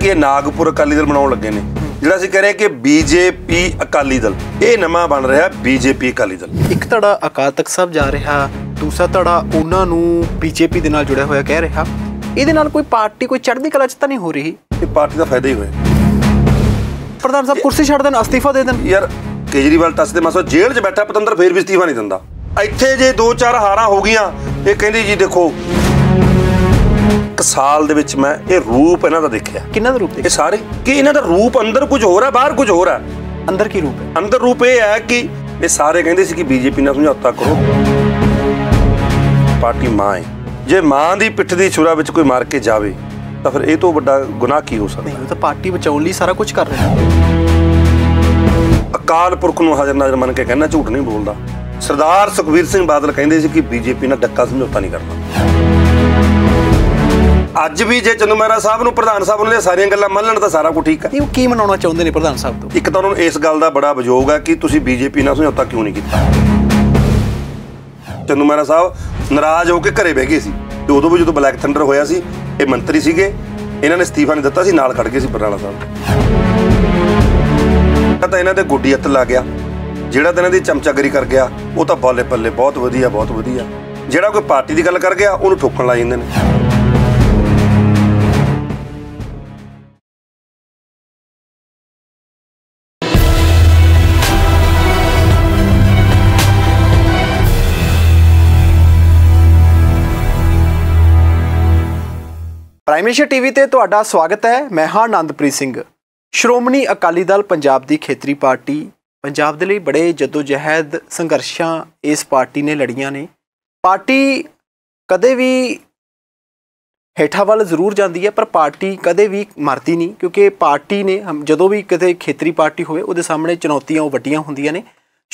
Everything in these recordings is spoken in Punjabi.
ਕਿ ਨਾਗਪੁਰ ਅਕਾਲੀ ਦਲ ਬਣਾਉਣ ਲੱਗੇ ਨੇ ਜਿਹੜਾ ਅਸੀਂ ਕਹ ਰਹੇ ਕਿ ਬੀਜੇਪੀ ਅਕਾਲੀ ਦਲ ਇਹ ਨਵਾਂ ਬਣ ਰਿਹਾ ਬੀਜੇਪੀ ਅਕਾਲੀ ਦਲ ਇੱਕ ਧੜਾ ਅਕਾਲ ਤਖਤ ਸਾਹਿਬ ਜਾ ਰਿਹਾ ਦੂਸਰਾ ਧੜਾ ਉਹਨਾਂ ਨੂੰ ਬੀਜੇਪੀ ਦੇ ਨਾਲ ਜੁੜਿਆ ਹੋਇਆ ਕਹਿ ਰਿਹਾ ਇਹਦੇ ਨਾਲ ਕੋਈ ਪਾਰਟੀ ਕੋਈ ਚੜ੍ਹਦੀ ਕਲਾ ਚ ਤਾਂ ਨਹੀਂ ਹੋ ਰਹੀ ਇਹ ਪਾਰਟੀ ਦਾ ਫਾਇਦਾ ਹੀ ਹੋਇਆ ਪ੍ਰਧਾਨ ਸਾਹਿਬ ਕੁਰਸੀ ਛੱਡ ਦੇਣ ਅਸਤੀਫਾ ਦੇ ਦੇਣ ਯਾਰ ਕੇਜਰੀਵਾਲ ਟੱਸ ਦੇ ਮਸਾ ਜੇਲ੍ਹ 'ਚ ਬੈਠਾ ਪਤੰਦਰ ਫੇਰ ਵੀ ਅਸਤੀਫਾ ਨਹੀਂ ਦਿੰਦਾ ਇੱਥੇ ਜੇ 2-4 ਹਾਰਾਂ ਹੋ ਗਈਆਂ ਇਹ ਕਹਿੰਦੀ ਜੀ ਦੇਖੋ ਇੱਕ ਸਾਲ ਦੇ ਵਿੱਚ ਮੈਂ ਇਹ ਰੂਪ ਇਹਨਾਂ ਦਾ ਦੇਖਿਆ ਕਿੰਨਾ ਦਾ ਰੂਪ ਇਹ ਸਾਰੇ ਕਿ ਇਹਨਾਂ ਦਾ ਰੂਪ ਅੰਦਰ ਕੁਝ ਹੋਰ ਹੈ ਬਾਹਰ ਕੁਝ ਹੋਰ ਹੈ ਅੰਦਰ ਕੀ ਰੂਪ ਹੈ ਅੰਦਰ ਰੂਪ ਇਹ ਹੈ ਕਿ ਇਹ ਸਾਰੇ ਕਹਿੰਦੇ ਸੀ ਕਿ ਬੀਜੇਪੀ ਨਾਲ ਸਮਝੌਤਾ ਕਰੋ ਪਾਰਟੀ ਮਾਂ ਹੈ ਜੇ ਮਾਂ ਦੀ ਪਿੱਠ ਦੀ ਛੁਰਾ ਵਿੱਚ ਕੋਈ ਮਾਰ ਕੇ ਜਾਵੇ ਤਾਂ ਫਿਰ ਇਹ ਤੋਂ ਵੱਡਾ ਗੁਨਾਹ ਕੀ ਹੋ ਸਕਦਾ ਨਹੀਂ ਉਹ ਤਾਂ ਪਾਰਟੀ ਬਚਾਉਣ ਲਈ ਸਾਰਾ ਕੁਝ ਕਰ ਰਿਹਾ ਅਕਾਲ ਪੁਰਖ ਨੂੰ ਹਾਜ਼ਰ ਨਾਜ਼ਰ ਮੰਨ ਕੇ ਕਹਿਣਾ ਝੂਠ ਨਹੀਂ ਬੋਲਦਾ ਸਰਦਾਰ ਸੁਖਵੀਰ ਸਿੰਘ ਬਾਦਲ ਕਹਿੰਦੇ ਸੀ ਕਿ ਬੀਜੇਪੀ ਨਾਲ ਡੱਕਾ ਸਮਝੌਤਾ ਨਹੀਂ ਕਰਨਾ ਅੱਜ ਵੀ ਜੇ ਮਹਿਰਾ ਸਾਹਿਬ ਨੂੰ ਪ੍ਰਧਾਨ ਸਾਹਿਬ ਨੂੰ ਨੇ ਸਾਰੀਆਂ ਗੱਲਾਂ ਮੰਨ ਲੈਣ ਤਾਂ ਸਾਰਾ ਕੁਝ ਠੀਕ ਹੈ ਇਹ ਕੀ ਮਨਾਉਣਾ ਚਾਹੁੰਦੇ ਨੇ ਪ੍ਰਧਾਨ ਸਾਹਿਬ ਤੋਂ ਇੱਕ ਤਾਂ ਉਹਨਾਂ ਨੂੰ ਇਸ ਗੱਲ ਦਾ ਬੜਾ ਵਿਜੋਗ ਹੈ ਕਿ ਤੁਸੀਂ ਬੀਜੇਪੀ ਨਾਲ ਸਮਝੌਤਾ ਕਿਉਂ ਨਹੀਂ ਕੀਤਾ ਮਹਿਰਾ ਸਾਹਿਬ ਨਾਰਾਜ਼ ਹੋ ਕੇ ਘਰੇ ਬਹਿ ਗਏ ਸੀ ਤੇ ਉਦੋਂ ਵੀ ਜਦੋਂ ਬਲੈਕ ਥੰਡਰ ਹੋਇਆ ਸੀ ਇਹ ਮੰਤਰੀ ਸੀਗੇ ਇਹਨਾਂ ਨੇ ਅਸਤੀਫਾ ਨਹੀਂ ਦਿੱਤਾ ਸੀ ਨਾਲ ਖੜ ਗਏ ਸੀ ਬਰਨਾਲਾ ਸਾਹਿਬ ਤਾਂ ਇਹਨਾਂ ਦੇ ਗੁੱਡੀ ਹੱਥ ਲੱਗ ਗਿਆ ਜਿਹੜਾ ਦਿਨਾਂ ਦੀ ਚਮਚਾਗਰੀ ਕਰ ਗਿਆ ਉਹ ਤਾਂ ਬੱਲੇ ਬੱਲੇ ਬਹੁਤ ਵਧੀਆ ਬਹੁਤ ਵਧੀਆ ਜਿਹੜਾ ਕੋਈ ਪਾਰਟੀ ਦੀ ਗੱਲ ਕਰ ਗਿਆ ਉਹਨੂੰ ਠੋਕਣ ਲਾ ਜਾਂਦੇ ਨੇ ਪ੍ਰਾਈਮ ਟੀਵੀ ਤੇ ਤੁਹਾਡਾ ਸਵਾਗਤ ਹੈ ਮੈਂ ਹਾਂ ਆਨੰਦਪ੍ਰੀਤ ਸਿੰਘ ਸ਼੍ਰੋਮਣੀ ਅਕਾਲੀ ਦਲ ਪੰਜਾਬ ਦੀ ਖੇਤਰੀ ਪਾਰਟੀ ਪੰਜਾਬ ਦੇ ਲਈ ਬੜੇ ਜਦੋਜਹਿਦ ਸੰਘਰਸ਼ਾਂ ਇਸ ਪਾਰਟੀ ਨੇ ਲੜੀਆਂ ਨੇ ਪਾਰਟੀ ਕਦੇ ਵੀ ਹੇਠਾਂ ਵੱਲ ਜ਼ਰੂਰ ਜਾਂਦੀ ਹੈ ਪਰ ਪਾਰਟੀ ਕਦੇ ਵੀ ਮਰਦੀ ਨਹੀਂ ਕਿਉਂਕਿ ਪਾਰਟੀ ਨੇ ਜਦੋਂ ਵੀ ਕਿਤੇ ਖੇਤਰੀ ਪਾਰਟੀ ਹੋਵੇ ਉਹਦੇ ਸਾਹਮਣੇ ਚੁਣੌਤੀਆਂ ਉਹ ਵੱਡੀਆਂ ਹੁੰਦੀਆਂ ਨੇ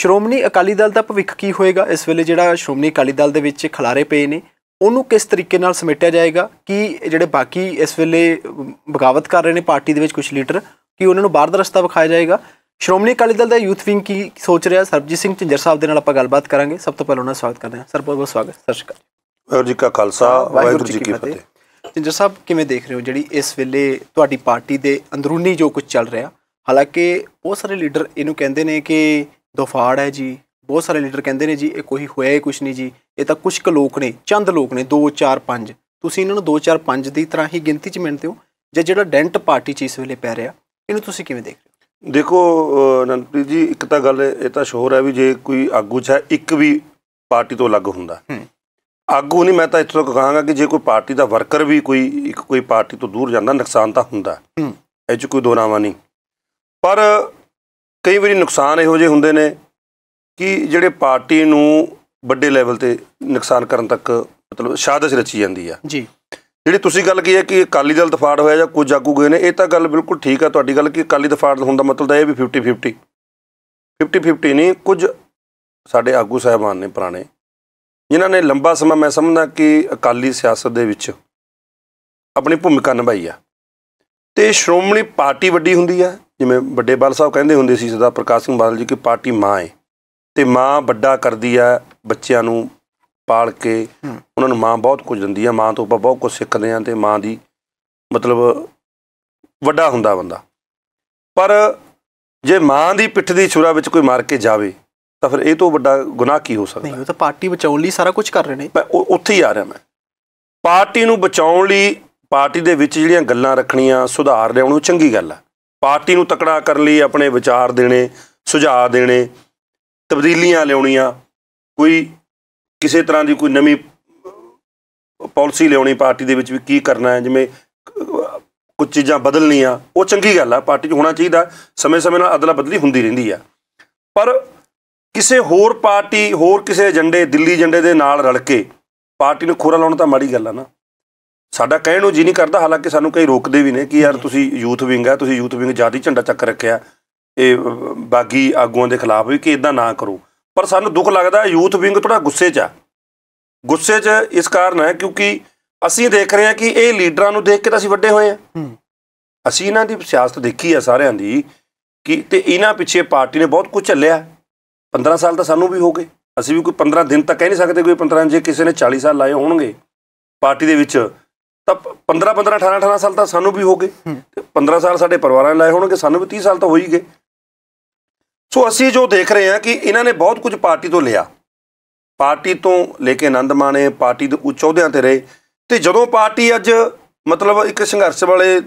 ਸ਼੍ਰੋਮਣੀ ਅਕਾਲੀ ਦਲ ਦਾ ਭਵਿੱਖ ਕੀ ਹੋਏਗਾ ਇਸ ਵੇਲੇ ਜਿਹੜਾ ਸ਼੍ਰੋਮਣੀ ਅਕਾਲੀ ਦਲ ਦੇ ਵਿੱਚ ਖਲਾਰੇ ਪਏ ਨੇ ਉਹਨੂੰ ਕਿਸ ਤਰੀਕੇ ਨਾਲ ਸਮੇਟਿਆ ਜਾਏਗਾ ਕਿ ਜਿਹੜੇ ਬਾਕੀ ਇਸ ਵੇਲੇ ਬਗਾਵਤ ਕਰ ਰਹੇ ਨੇ ਪਾਰਟੀ ਦੇ ਵਿੱਚ ਕੁਝ ਲੀਡਰ ਕਿ ਉਹਨਾਂ ਨੂੰ ਬਾਹਰ ਦਾ ਰਸਤਾ ਵਿਖਾਇਆ ਜਾਏਗਾ ਸ਼੍ਰੋਮਣੀ ਅਕਾਲੀ ਦਲ ਦਾ ਯੂਥ ਵਿੰਗ ਕੀ ਸੋਚ ਰਿਹਾ ਸਰਬਜੀਤ ਸਿੰਘ ਝਿੰਜਰ ਸਾਹਿਬ ਦੇ ਨਾਲ ਆਪਾਂ ਗੱਲਬਾਤ ਕਰਾਂਗੇ ਸਭ ਤੋਂ ਪਹਿਲਾਂ ਉਹਨਾਂ ਦਾ ਸਵਾਗਤ ਕਰਦੇ ਹਾਂ ਸਰ ਬਹੁਤ ਬਹੁਤ ਸਵਾਗਤ ਸਤਿ ਸ਼੍ਰੀ ਅਕਾਲ ਵਾਹਿਗੁਰੂ ਜੀ ਕਾ ਖਾਲਸਾ ਵਾਹਿਗੁਰੂ ਜੀ ਕੀ ਫਤਿਹ ਝਿੰਜਰ ਸਾਹਿਬ ਕਿਵੇਂ ਦੇਖ ਰਹੇ ਹੋ ਜਿਹੜੀ ਇਸ ਵੇਲੇ ਤੁਹਾਡੀ ਪਾਰਟੀ ਦੇ ਅੰਦਰੂਨੀ ਜੋ ਕੁਝ ਚੱਲ ਰਿਹਾ ਹਾਲਾਂਕਿ ਉਹ ਸਾਰੇ ਲੀਡਰ ਇਹਨੂੰ ਕਹਿੰਦੇ ਨੇ ਕਿ ਦੁਫਾੜ ਹੈ ਜੀ ਬਹੁਤ ਸਾਰੇ ਲੀਡਰ ਕਹਿੰਦੇ ਨੇ ਜੀ ਇਹ ਕੋਈ ਹੋਇਆ ਹੀ ਕੁਛ ਨਹੀਂ ਜੀ ਇਹ ਤਾਂ ਕੁਝ ਕੁ ਲੋਕ ਨੇ ਚੰਦ ਲੋਕ ਨੇ 2 4 5 ਤੁਸੀਂ ਇਹਨਾਂ ਨੂੰ 2 4 5 ਦੀ ਤਰ੍ਹਾਂ ਹੀ ਗਿਣਤੀ 'ਚ ਮੰਨਦੇ ਹੋ ਜਾਂ ਜਿਹੜਾ ਡੈਂਟ ਪਾਰਟੀ ਚ ਇਸ ਵੇਲੇ ਪੈ ਰਿਹਾ ਇਹਨੂੰ ਤੁਸੀਂ ਕਿਵੇਂ ਦੇਖ ਰਹੇ ਹੋ ਦੇਖੋ ਨਨਪ੍ਰੀਤ ਜੀ ਇੱਕ ਤਾਂ ਗੱਲ ਇਹ ਤਾਂ ਸ਼ੋਰ ਹੈ ਵੀ ਜੇ ਕੋਈ ਆਗੂ ਚਾ ਇੱਕ ਵੀ ਪਾਰਟੀ ਤੋਂ ਅਲੱਗ ਹੁੰਦਾ ਆਗੂ ਨਹੀਂ ਮੈਂ ਤਾਂ ਇਸ ਕਹਾਂਗਾ ਕਿ ਜੇ ਕੋਈ ਪਾਰਟੀ ਦਾ ਵਰਕਰ ਵੀ ਕੋਈ ਇੱਕ ਕੋਈ ਪਾਰਟੀ ਤੋਂ ਦੂਰ ਜਾਂਦਾ ਨੁਕਸਾਨ ਤਾਂ ਹੁੰਦਾ ਇਹ ਚ ਕੋਈ ਦੋਰਾਵਾ ਨਹੀਂ ਪਰ ਕਈ ਵਾਰੀ ਨੁਕਸਾਨ ਇਹੋ ਜਿਹੇ ਹੁੰਦੇ ਨੇ ਕਿ ਜਿਹੜੇ ਪਾਰਟੀ ਨੂੰ ਵੱਡੇ ਲੈਵਲ ਤੇ ਨੁਕਸਾਨ ਕਰਨ ਤੱਕ ਮਤਲਬ ਸ਼ਾਦਸ਼ ਰਚੀ ਜਾਂਦੀ ਆ ਜੀ ਜਿਹੜੀ ਤੁਸੀਂ ਗੱਲ ਕੀ ਹੈ ਕਿ ਅਕਾਲੀ ਦਲ ਦਫਾੜ ਹੋਇਆ ਜਾਂ ਕੁਝ ਆਗੂ ਗਏ ਨੇ ਇਹ ਤਾਂ ਗੱਲ ਬਿਲਕੁਲ ਠੀਕ ਆ ਤੁਹਾਡੀ ਗੱਲ ਕਿ ਅਕਾਲੀ ਦਫਾੜ ਹੋਣ ਦਾ ਮਤਲਬ ਇਹ ਵੀ 50 50 50 50 ਨਹੀਂ ਕੁਝ ਸਾਡੇ ਆਗੂ ਸਹਿਬਾਨ ਨੇ ਪੁਰਾਣੇ ਜਿਨ੍ਹਾਂ ਨੇ ਲੰਬਾ ਸਮਾਂ ਮੈਂ ਸਮਝਦਾ ਕਿ ਅਕਾਲੀ ਸਿਆਸਤ ਦੇ ਵਿੱਚ ਆਪਣੀ ਭੂਮਿਕਾ ਨਿਭਾਈ ਆ ਤੇ ਸ਼੍ਰੋਮਣੀ ਪਾਰਟੀ ਵੱਡੀ ਹੁੰਦੀ ਆ ਜਿਵੇਂ ਵੱਡੇ ਬਾਲ ਸਾਹਿਬ ਕਹਿੰਦੇ ਹੁੰਦੇ ਸੀ ਸਦਾ ਪ੍ਰਕਾਸ਼ ਸਿੰਘ ਬਾਦਲ ਜੀ ਕਿ ਪਾਰਟੀ ਮਾਂ ਹੈ ਤੇ ਮਾਂ ਵੱਡਾ ਕਰਦੀ ਆ ਬੱਚਿਆਂ ਨੂੰ ਪਾਲ ਕੇ ਉਹਨਾਂ ਨੂੰ ਮਾਂ ਬਹੁਤ ਕੁਝ ਦਿੰਦੀ ਆ ਮਾਂ ਤੋਂ ਆਪਾਂ ਬਹੁਤ ਕੁਝ ਸਿੱਖਦੇ ਆ ਤੇ ਮਾਂ ਦੀ ਮਤਲਬ ਵੱਡਾ ਹੁੰਦਾ ਬੰਦਾ ਪਰ ਜੇ ਮਾਂ ਦੀ ਪਿੱਠ ਦੀ ਛੁਰਾ ਵਿੱਚ ਕੋਈ ਮਾਰ ਕੇ ਜਾਵੇ ਤਾਂ ਫਿਰ ਇਹ ਤੋਂ ਵੱਡਾ ਗੁਨਾਹ ਕੀ ਹੋ ਸਕਦਾ ਨਹੀਂ ਉਹ ਤਾਂ ਪਾਰਟੀ ਬਚਾਉਣ ਲਈ ਸਾਰਾ ਕੁਝ ਕਰ ਰਹੇ ਨੇ ਮੈਂ ਉੱਥੇ ਹੀ ਆ ਰਿਹਾ ਮੈਂ ਪਾਰਟੀ ਨੂੰ ਬਚਾਉਣ ਲਈ ਪਾਰਟੀ ਦੇ ਵਿੱਚ ਜਿਹੜੀਆਂ ਗੱਲਾਂ ਰੱਖਣੀਆਂ ਸੁਧਾਰ ਲਿਆਉਣ ਉਹ ਚੰਗੀ ਗੱਲ ਆ ਪਾਰਟੀ ਨੂੰ ਤਕੜਾ ਕਰਨ ਲਈ ਆਪਣੇ ਵਿਚਾਰ ਦੇਣੇ ਸੁਝਾਅ ਦੇਣੇ ਤਬਦੀਲੀਆਂ ਲਿਆਉਣੀਆਂ ਕੋਈ ਕਿਸੇ ਤਰ੍ਹਾਂ ਦੀ ਕੋਈ ਨਵੀਂ ਪਾਲਿਸੀ ਲਿਆਉਣੀ ਪਾਰਟੀ ਦੇ ਵਿੱਚ ਵੀ ਕੀ ਕਰਨਾ ਹੈ ਜਿਵੇਂ ਕੁਝ ਚੀਜ਼ਾਂ ਬਦਲਣੀਆਂ ਉਹ ਚੰਗੀ ਗੱਲ ਆ ਪਾਰਟੀ 'ਚ ਹੋਣਾ ਚਾਹੀਦਾ ਸਮੇਂ-ਸਮੇਂ ਨਾਲ ਅਦਲਾ ਬਦਲੀ ਹੁੰਦੀ ਰਹਿੰਦੀ ਆ ਪਰ ਕਿਸੇ ਹੋਰ ਪਾਰਟੀ ਹੋਰ ਕਿਸੇ ਏਜੰਡੇ ਦਿੱਲੀ ਏਜੰਡੇ ਦੇ ਨਾਲ ਰਲ ਕੇ ਪਾਰਟੀ ਨੂੰ ਖੋਰਾ ਲਾਉਣਾ ਤਾਂ ਮਾੜੀ ਗੱਲ ਆ ਨਾ ਸਾਡਾ ਕਹਿਣ ਨੂੰ ਜੀ ਨਹੀਂ ਕਰਦਾ ਹਾਲਾਂਕਿ ਸਾਨੂੰ ਕਈ ਰੋਕਦੇ ਵੀ ਨੇ ਕਿ ਯਾਰ ਤੁਸੀਂ ਯੂਥ ਵਿੰਗ ਆ ਤੁਸੀਂ ਯੂਥ ਵਿੰਗ ਜਿਆਦਾ ਝੰਡਾ ਚੱਕ ਰੱਖਿਆ ਇਹ ਬਾਗੀ ਆਗੂਆਂ ਦੇ ਖਿਲਾਫ ਵੀ ਕਿ ਇਦਾਂ ਨਾ ਕਰੋ ਪਰ ਸਾਨੂੰ ਦੁੱਖ ਲੱਗਦਾ ਯੂਥ ਵਿੰਗ ਥੋੜਾ ਗੁੱਸੇ 'ਚ ਆ ਗੁੱਸੇ 'ਚ ਇਸ ਕਾਰਨ ਹੈ ਕਿਉਂਕਿ ਅਸੀਂ ਦੇਖ ਰਹੇ ਹਾਂ ਕਿ ਇਹ ਲੀਡਰਾਂ ਨੂੰ ਦੇਖ ਕੇ ਤਾਂ ਅਸੀਂ ਵੱਡੇ ਹੋਏ ਆ ਅਸੀਂ ਇਹਨਾਂ ਦੀ ਸਿਆਸਤ ਦੇਖੀ ਆ ਸਾਰਿਆਂ ਦੀ ਕਿ ਤੇ ਇਹਨਾਂ ਪਿੱਛੇ ਪਾਰਟੀ ਨੇ ਬਹੁਤ ਕੁਝ ਚੱਲਿਆ 15 ਸਾਲ ਤਾਂ ਸਾਨੂੰ ਵੀ ਹੋ ਗਏ ਅਸੀਂ ਵੀ ਕੋਈ 15 ਦਿਨ ਤਾਂ ਕਹਿ ਨਹੀਂ ਸਕਦੇ ਕੋਈ 15 ਜੇ ਕਿਸੇ ਨੇ 40 ਸਾਲ ਲਾਏ ਹੋਣਗੇ ਪਾਰਟੀ ਦੇ ਵਿੱਚ ਤਾਂ 15 15 18 18 ਸਾਲ ਤਾਂ ਸਾਨੂੰ ਵੀ ਹੋ ਗਏ 15 ਸਾਲ ਸਾਡੇ ਪਰਿਵਾਰਾਂ ਨੇ ਲਾਏ ਹੋਣਗੇ ਸਾਨੂੰ ਵੀ 30 ਸਾਲ ਤਾਂ ਹੋ ਹੀ ਗਏ ਸੋ ਅਸੀਂ ਜੋ ਦੇਖ ਰਹੇ ਹਾਂ ਕਿ ਇਹਨਾਂ ਨੇ ਬਹੁਤ ਕੁਝ ਪਾਰਟੀ ਤੋਂ ਲਿਆ ਪਾਰਟੀ ਤੋਂ ਲੈ ਕੇ ਆਨੰਦ ਮਾਣੇ ਪਾਰਟੀ ਦੇ ਉੱਚ ਅਹੁਦਿਆਂ ਤੇ ਰਹੇ ਤੇ ਜਦੋਂ ਪਾਰਟੀ ਅੱਜ ਮਤਲਬ ਇੱਕ ਸੰਘਰਸ਼ ਵਾਲੇ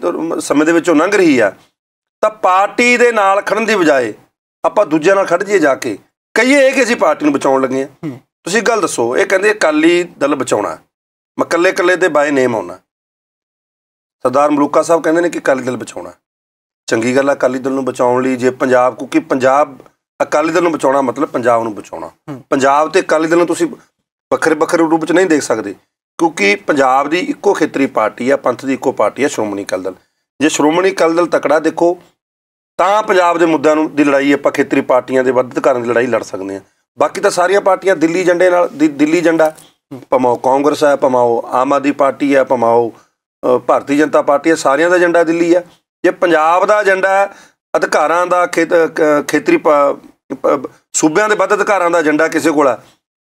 ਸਮੇਂ ਦੇ ਵਿੱਚੋਂ ਲੰਘ ਰਹੀ ਆ ਤਾਂ ਪਾਰਟੀ ਦੇ ਨਾਲ ਖੜਨ ਦੀ ਬਜਾਏ ਆਪਾਂ ਦੂਜਿਆਂ ਨਾਲ ਖੜ ਜੀਏ ਜਾ ਕੇ ਕਹੀਏ ਕਿ ਅਸੀਂ ਪਾਰਟੀ ਨੂੰ ਬਚਾਉਣ ਲੱਗੇ ਆ ਤੁਸੀਂ ਗੱਲ ਦੱਸੋ ਇਹ ਕਹਿੰਦੇ ਅਕਾਲੀ ਦਲ ਬਚਾਉਣਾ ਮੱਕਲੇ ਕੱਲੇ ਦੇ ਬਾਏ ਨੇਮ ਆਉਣਾ ਸਰਦਾਰ ਮਲੂਕਾ ਸਾਹਿਬ ਕਹਿੰਦੇ ਨੇ ਕਿ ਅਕਾਲੀ ਦਲ ਬਚਾਉਣਾ ਚੰਗੀ ਗੱਲ ਆ ਅਕਾਲੀ ਦਲ ਨੂੰ ਬਚਾਉਣ ਲਈ ਜੇ ਪੰਜਾਬ ਕਿਉਂਕਿ ਪੰਜਾਬ ਅਕਾਲੀ ਦਲ ਨੂੰ ਬਚਾਉਣਾ ਮਤਲਬ ਪੰਜਾਬ ਨੂੰ ਬਚਾਉਣਾ ਪੰਜਾਬ ਤੇ ਅਕਾਲੀ ਦਲ ਨੂੰ ਤੁਸੀਂ ਵੱਖਰੇ ਵੱਖਰੇ ਰੂਪ ਵਿੱਚ ਨਹੀਂ ਦੇਖ ਸਕਦੇ ਕਿਉਂਕਿ ਪੰਜਾਬ ਦੀ ਇੱਕੋ ਖੇਤਰੀ ਪਾਰਟੀ ਆ ਪੰਥ ਦੀ ਇੱਕੋ ਪਾਰਟੀ ਆ ਸ਼੍ਰੋਮਣੀ ਅਕਾਲੀ ਦਲ ਜੇ ਸ਼੍ਰੋਮਣੀ ਅਕਾਲੀ ਦਲ ਤਕੜਾ ਦੇਖੋ ਤਾਂ ਪੰਜਾਬ ਦੇ ਮੁੱਦਿਆਂ ਨੂੰ ਦੀ ਲੜਾਈ ਆਪਾਂ ਖੇਤਰੀ ਪਾਰਟੀਆਂ ਦੇ ਵੱਧਤ ਕਰਨ ਦੀ ਲੜਾਈ ਲੜ ਸਕਦੇ ਆ ਬਾਕੀ ਤਾਂ ਸਾਰੀਆਂ ਪਾਰਟੀਆਂ ਦਿੱਲੀ ਝੰਡੇ ਨਾਲ ਦਿੱਲੀ ਝੰਡਾ ਭਾਵੇਂ ਕਾਂਗਰਸ ਆ ਭਾਵੇਂ ਆਮ ਆਦਮੀ ਪਾਰਟੀ ਆ ਭਾਵੇਂ ਭਾਰਤੀ ਜਨਤਾ ਪਾਰਟੀ ਆ ਸਾਰਿਆਂ ਦਾ ਝੰਡਾ ਦਿੱਲੀ ਆ ਜੇ ਪੰਜਾਬ ਦਾ ਏਜੰਡਾ ਹੈ ਅਧਿਕਾਰਾਂ ਦਾ ਖੇਤਰੀ ਸੂਬਿਆਂ ਦੇ ਵੱਧ ਅਧਿਕਾਰਾਂ ਦਾ ਏਜੰਡਾ ਕਿਸੇ ਕੋਲ ਹੈ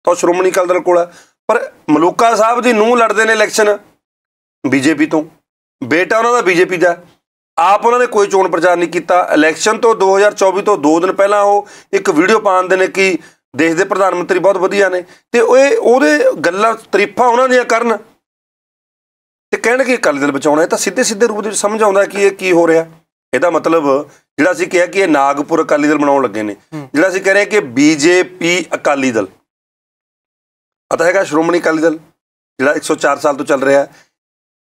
ਤਾਂ ਸ਼੍ਰੋਮਣੀ ਅਕਾਲੀ ਦਲ ਕੋਲ ਹੈ ਪਰ ਮਲੂਕਾ ਸਾਹਿਬ ਦੀ ਨੂੰ ਲੜਦੇ ਨੇ ਇਲੈਕਸ਼ਨ ਬੀਜੇਪੀ ਤੋਂ ਬੇਟਾ ਉਹਨਾਂ ਦਾ ਬੀਜੇਪੀ ਦਾ ਆਪ ਉਹਨਾਂ ਨੇ ਕੋਈ ਚੋਣ ਪ੍ਰਚਾਰ ਨਹੀਂ ਕੀਤਾ ਇਲੈਕਸ਼ਨ ਤੋਂ 2024 ਤੋਂ 2 ਦਿਨ ਪਹਿਲਾਂ ਉਹ ਇੱਕ ਵੀਡੀਓ ਪਾਉਂਦੇ ਨੇ ਕਿ ਦੇਸ਼ ਦੇ ਪ੍ਰਧਾਨ ਮੰਤਰੀ ਬਹੁਤ ਵਧੀਆ ਨੇ ਤੇ ਉਹ ਉਹਦੇ ਗੱਲਾਂ ਤਰੀਫਾਂ ਉਹਨਾਂ ਦੀਆਂ ਕਰਨ ਤੇ ਕਹਿਣਗੇ ਅਕਾਲੀ ਦਲ ਬਚਾਉਣਾ ਤਾਂ ਸਿੱਧੇ ਸਿੱਧੇ ਰੂਪ ਦੇ ਵਿੱਚ ਸਮਝ ਆਉਂਦਾ ਕਿ ਇਹ ਕੀ ਹੋ ਰਿਹਾ ਇਹਦਾ ਮਤਲਬ ਜਿਹੜਾ ਅਸੀਂ ਕਿਹਾ ਕਿ ਇਹ ਨਾਗਪੁਰ ਅਕਾਲੀ ਦਲ ਬਣਾਉਣ ਲੱਗੇ ਨੇ ਜਿਹੜਾ ਅਸੀਂ ਕਹ ਰਹੇ ਕਿ ਬੀਜੇਪੀ ਅਕਾਲੀ ਦਲ ਅਤਾ ਹੈਗਾ ਸ਼੍ਰੋਮਣੀ ਅਕਾਲੀ ਦਲ ਜਿਹੜਾ 104 ਸਾਲ ਤੋਂ ਚੱਲ ਰਿਹਾ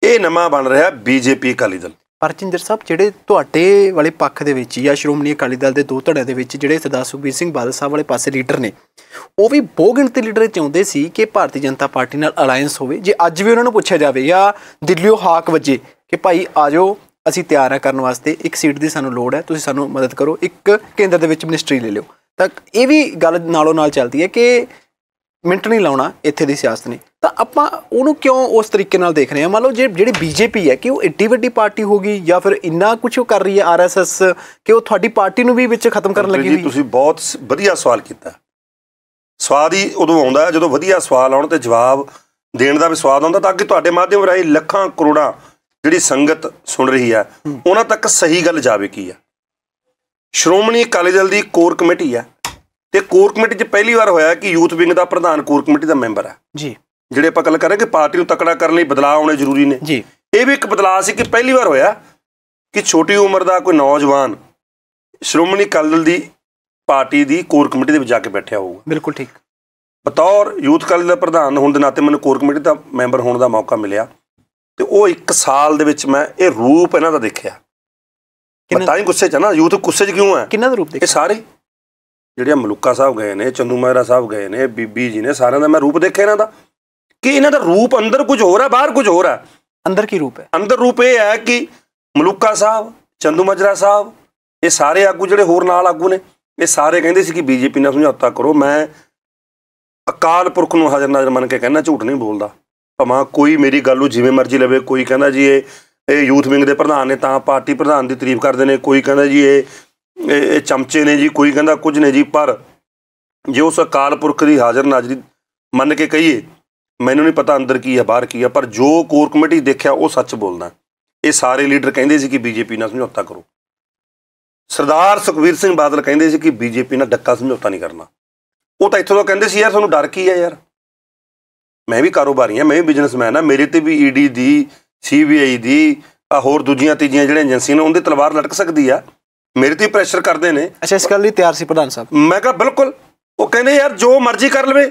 ਇਹ ਨਵਾਂ ਬਣ ਰਿਹਾ ਬੀਜੇਪੀ ਅਕਾਲੀ ਦਲ ਪਰਚਿੰਦਰ ਸਾਹਿਬ ਜਿਹੜੇ ਤੁਹਾਡੇ ਵਾਲੇ ਪੱਖ ਦੇ ਵਿੱਚ ਜਾਂ ਸ਼੍ਰੋਮਣੀ ਅਕਾਲੀ ਦਲ ਦੇ ਦੋ ਧੜਿਆਂ ਦੇ ਵਿੱਚ ਜਿਹੜੇ ਸਰਦਾਰ ਸੁਖਬੀਰ ਸਿੰਘ ਬਾਦਲ ਸਾਹਿਬ ਵਾਲੇ ਪਾਸੇ ਲੀਡਰ ਨੇ ਉਹ ਵੀ ਬਹੁ ਲੀਡਰ ਚਾਹੁੰਦੇ ਸੀ ਕਿ ਭਾਰਤੀ ਜਨਤਾ ਪਾਰਟੀ ਨਾਲ ਅਲਾਈਅੰਸ ਹੋਵੇ ਜੇ ਅੱਜ ਵੀ ਉਹਨਾਂ ਨੂੰ ਪੁੱਛਿਆ ਜਾਵੇ ਜਾਂ ਦਿੱਲੀੋਂ ਹਾਕ ਵੱਜੇ ਕਿ ਭਾਈ ਆਜੋ ਅਸੀਂ ਤਿਆਰ ਆ ਕਰਨ ਵਾਸਤੇ ਇੱਕ ਸੀਟ ਦੀ ਸਾਨੂੰ ਲੋੜ ਹੈ ਤੁਸੀਂ ਸਾਨੂੰ ਮਦਦ ਕਰੋ ਇੱਕ ਕੇਂਦਰ ਦੇ ਵਿੱਚ ਮਿਨਿਸਟਰੀ ਲੈ ਲਿਓ ਤਾਂ ਇਹ ਵੀ ਗੱਲ ਨਾਲੋਂ ਨਾਲ ਚੱਲਦੀ ਹੈ ਕਿ ਮਿੰਟ ਨਹੀਂ ਲਾਉਣਾ ਇੱਥੇ ਦੀ ਸਿਆਸਤ ਨੇ ਤਾਂ ਆਪਾਂ ਉਹਨੂੰ ਕਿਉਂ ਉਸ ਤਰੀਕੇ ਨਾਲ ਦੇਖ ਰਹੇ ਹਾਂ ਮੰਨ ਲਓ ਜੇ ਜਿਹੜੀ ਬੀਜੇਪੀ ਹੈ ਕਿ ਉਹ ਏਡੀ ਵੱਡੀ ਪਾਰਟੀ ਹੋ ਗਈ ਜਾਂ ਫਿਰ ਇੰਨਾ ਕੁਝ ਕਰ ਰਹੀ ਹੈ ਆਰਐਸਐਸ ਕਿ ਉਹ ਤੁਹਾਡੀ ਪਾਰਟੀ ਨੂੰ ਵੀ ਵਿੱਚ ਖਤਮ ਕਰਨ ਲੱਗੀ ਹੋਈ ਜੀ ਤੁਸੀਂ ਬਹੁਤ ਵਧੀਆ ਸਵਾਲ ਕੀਤਾ ਸਵਾਦ ਹੀ ਉਦੋਂ ਆਉਂਦਾ ਜਦੋਂ ਵਧੀਆ ਸਵਾਲ ਆਉਣ ਤੇ ਜਵਾਬ ਦੇਣ ਦਾ ਵੀ ਸਵਾਦ ਆਉਂਦਾ ਤਾਂ ਕਿ ਤੁਹਾਡੇ ਮਾਧਿਅਮ ਰਾਹੀਂ ਲੱਖਾਂ ਕਰੋੜਾਂ ਜਿਹੜੀ ਸੰਗਤ ਸੁਣ ਰਹੀ ਹੈ ਉਹਨਾਂ ਤੱਕ ਸਹੀ ਗੱਲ ਜਾਵੇ ਕੀ ਆ ਸ਼੍ਰੋਮਣੀ ਅਕਾਲੀ ਦਲ ਦੀ ਕੋਰ ਕਮੇਟੀ ਆ ਤੇ ਕੋਰ ਕਮੇਟੀ 'ਚ ਪਹਿਲੀ ਵਾਰ ਹੋਇਆ ਕਿ ਯੂਥ ਵਿੰਗ ਦਾ ਪ੍ਰਧਾਨ ਕੋਰ ਕਮੇਟੀ ਦਾ ਮੈਂਬਰ ਆ ਜੀ ਜਿਹੜੇ ਆਪਾਂ ਗੱਲ ਕਰ ਰਹੇ ਕਿ ਪਾਰਟੀ ਨੂੰ ਤਕੜਾ ਕਰਨ ਲਈ ਬਦਲਾਅ ਆਉਣੇ ਜ਼ਰੂਰੀ ਨੇ ਜੀ ਇਹ ਵੀ ਇੱਕ ਬਦਲਾਅ ਸੀ ਕਿ ਪਹਿਲੀ ਵਾਰ ਹੋਇਆ ਕਿ ਛੋਟੀ ਉਮਰ ਦਾ ਕੋਈ ਨੌਜਵਾਨ ਸ਼੍ਰੋਮਣੀ ਕਾਲਦਲ ਦੀ ਪਾਰਟੀ ਦੀ ਕੋਰ ਕਮੇਟੀ ਦੇ ਵਿੱਚ ਜਾ ਕੇ ਬੈਠਿਆ ਹੋਊਗਾ ਬਿਲਕੁਲ ਠੀਕ ਬਤੌਰ ਯੂਥ ਕਲਦਲ ਦਾ ਪ੍ਰਧਾਨ ਹੋਣ ਦੇ ਨਾਤੇ ਮੈਨੂੰ ਕੋਰ ਕਮੇਟੀ ਦਾ ਮੈਂਬਰ ਹੋਣ ਦਾ ਮੌਕਾ ਮਿਲਿਆ ਤੇ ਉਹ 1 ਸਾਲ ਦੇ ਵਿੱਚ ਮੈਂ ਇਹ ਰੂਪ ਇਹਨਾਂ ਦਾ ਦੇਖਿਆ ਤਾਂ ਗੁੱਸੇ ਚ ਨਾ ਯੂਥ ਗੁੱਸੇ ਚ ਕਿਉਂ ਹੈ ਕਿੰਨਾ ਦਾ ਰੂਪ ਦੇਖਿਆ ਇਹ ਸਾਰੇ ਜਿਹੜੇ ਮਲੂਕਾ ਸਾਹਿਬ ਗਏ ਨੇ ਚੰਦੂ ਮਹਿਰਾ ਸਾਹਿਬ ਗਏ ਨੇ ਬੀਬੀ ਜੀ ਨੇ ਸਾਰਿਆਂ ਦਾ ਮੈਂ ਰੂਪ ਦੇਖਿਆ ਇਹਨਾਂ ਦਾ ਕਿ ਇਹਨਾਂ ਦਾ ਰੂਪ ਅੰਦਰ ਕੁਝ ਹੋਰ ਹੈ ਬਾਹਰ ਕੁਝ ਹੋਰ ਹੈ ਅੰਦਰ ਕੀ ਰੂਪ ਹੈ ਅੰਦਰ ਰੂਪ ਇਹ ਹੈ ਕਿ ਮਲੂਕਾ ਸਾਹਿਬ ਚੰਦੂ ਮਜਰਾ ਸਾਹਿਬ ਇਹ ਸਾਰੇ ਆਗੂ ਜਿਹੜੇ ਹੋਰ ਨਾਲ ਆਗੂ ਨੇ ਇਹ ਸਾਰੇ ਕਹਿੰਦੇ ਸੀ ਕਿ ਬੀਜੇਪੀ ਨਾਲ ਸਮਝੌਤਾ ਕਰੋ ਮੈਂ ਅਕਾਲ ਪੁਰਖ ਨੂੰ ਹਾਜ਼ਰ ਨਾਜ਼ਰ ਮੰਨ ਕੇ ਕਹਿੰਦਾ ਝੂਠ ਨਹੀਂ ਬੋਲਦਾ ਭਾਵੇਂ ਕੋਈ ਮੇਰੀ ਗੱਲ ਨੂੰ ਜਿਵੇਂ ਮਰਜ਼ੀ ਲਵੇ ਕੋਈ ਕਹਿੰਦਾ ਜੀ ਇਹ ਇਹ ਯੂਥ ਵਿੰਗ ਦੇ ਪ੍ਰਧਾਨ ਨੇ ਤਾਂ ਪਾਰਟੀ ਪ੍ਰਧਾਨ ਦੀ ਤਾਰੀਫ ਕਰਦੇ ਨੇ ਕੋਈ ਕਹਿੰਦਾ ਜੀ ਇਹ ਇਹ ਚਮਚੇ ਨੇ ਜੀ ਕੋਈ ਕਹਿੰਦਾ ਕੁਝ ਨੇ ਜੀ ਪਰ ਜੇ ਉਸ ਅਕਾਲ ਪੁਰਖ ਦੀ ਹਾਜ਼ਰ ਨਾਜ਼ਰੀ ਮੰਨ ਕੇ ਕਹੀਏ ਮੈਨੂੰ ਨਹੀਂ ਪਤਾ ਅੰਦਰ ਕੀ ਆ ਬਾਹਰ ਕੀ ਆ ਪਰ ਜੋ ਕੋਰ ਕਮੇਟੀ ਦੇਖਿਆ ਉਹ ਸੱਚ ਬੋਲਦਾ ਇਹ ਸਾਰੇ ਲੀਡਰ ਕਹਿੰਦੇ ਸੀ ਕਿ ਬੀਜੇਪੀ ਨਾਲ ਸਮਝੌਤਾ ਕਰੋ ਸਰਦਾਰ ਸੁਖਵੀਰ ਸਿੰਘ ਬਾਦਲ ਕਹਿੰਦੇ ਸੀ ਕਿ ਬੀਜੇਪੀ ਨਾਲ ਡੱਕਾ ਸਮਝੌਤਾ ਨਹੀਂ ਕਰਨਾ ਉਹ ਤਾਂ ਇੱਥੋਂ ਤੋਂ ਕਹਿੰਦੇ ਸੀ ਯਾਰ ਤੁਹਾਨੂੰ ਡਰ ਕੀ ਆ ਯਾਰ ਮੈਂ ਵੀ ਕਾਰੋਬਾਰੀ ਆ ਮੈਂ ਵੀ ਬਿਜ਼ਨਸਮੈਨ ਆ ਮੇਰੇ ਤੇ ਵੀ ਈਡੀ e ਦੀ ਸੀਬੀਆਈ ਦੀ ਆ ਹੋਰ ਦੂਜੀਆਂ ਤੀਜੀਆਂ ਜਿਹੜੀਆਂ ਏਜੰਸੀਆਂ ਨੇ ਉਹਦੇ ਤਲਵਾਰ ਲਟਕ ਸਕਦੀ ਆ ਮੇਰੇ ਤੇ ਪ੍ਰੈਸ਼ਰ ਕਰਦੇ ਨੇ ਅੱਛਾ ਇਸ ਗੱਲ ਲਈ ਤਿਆਰ ਸੀ ਪ੍ਰਧਾਨ ਸਾਹਿਬ ਮੈਂ ਕਿਹਾ ਬਿਲਕੁਲ ਉਹ ਕਹਿੰਦੇ ਯਾਰ ਜੋ ਮਰਜ਼ੀ ਕਰ ਲਵੇ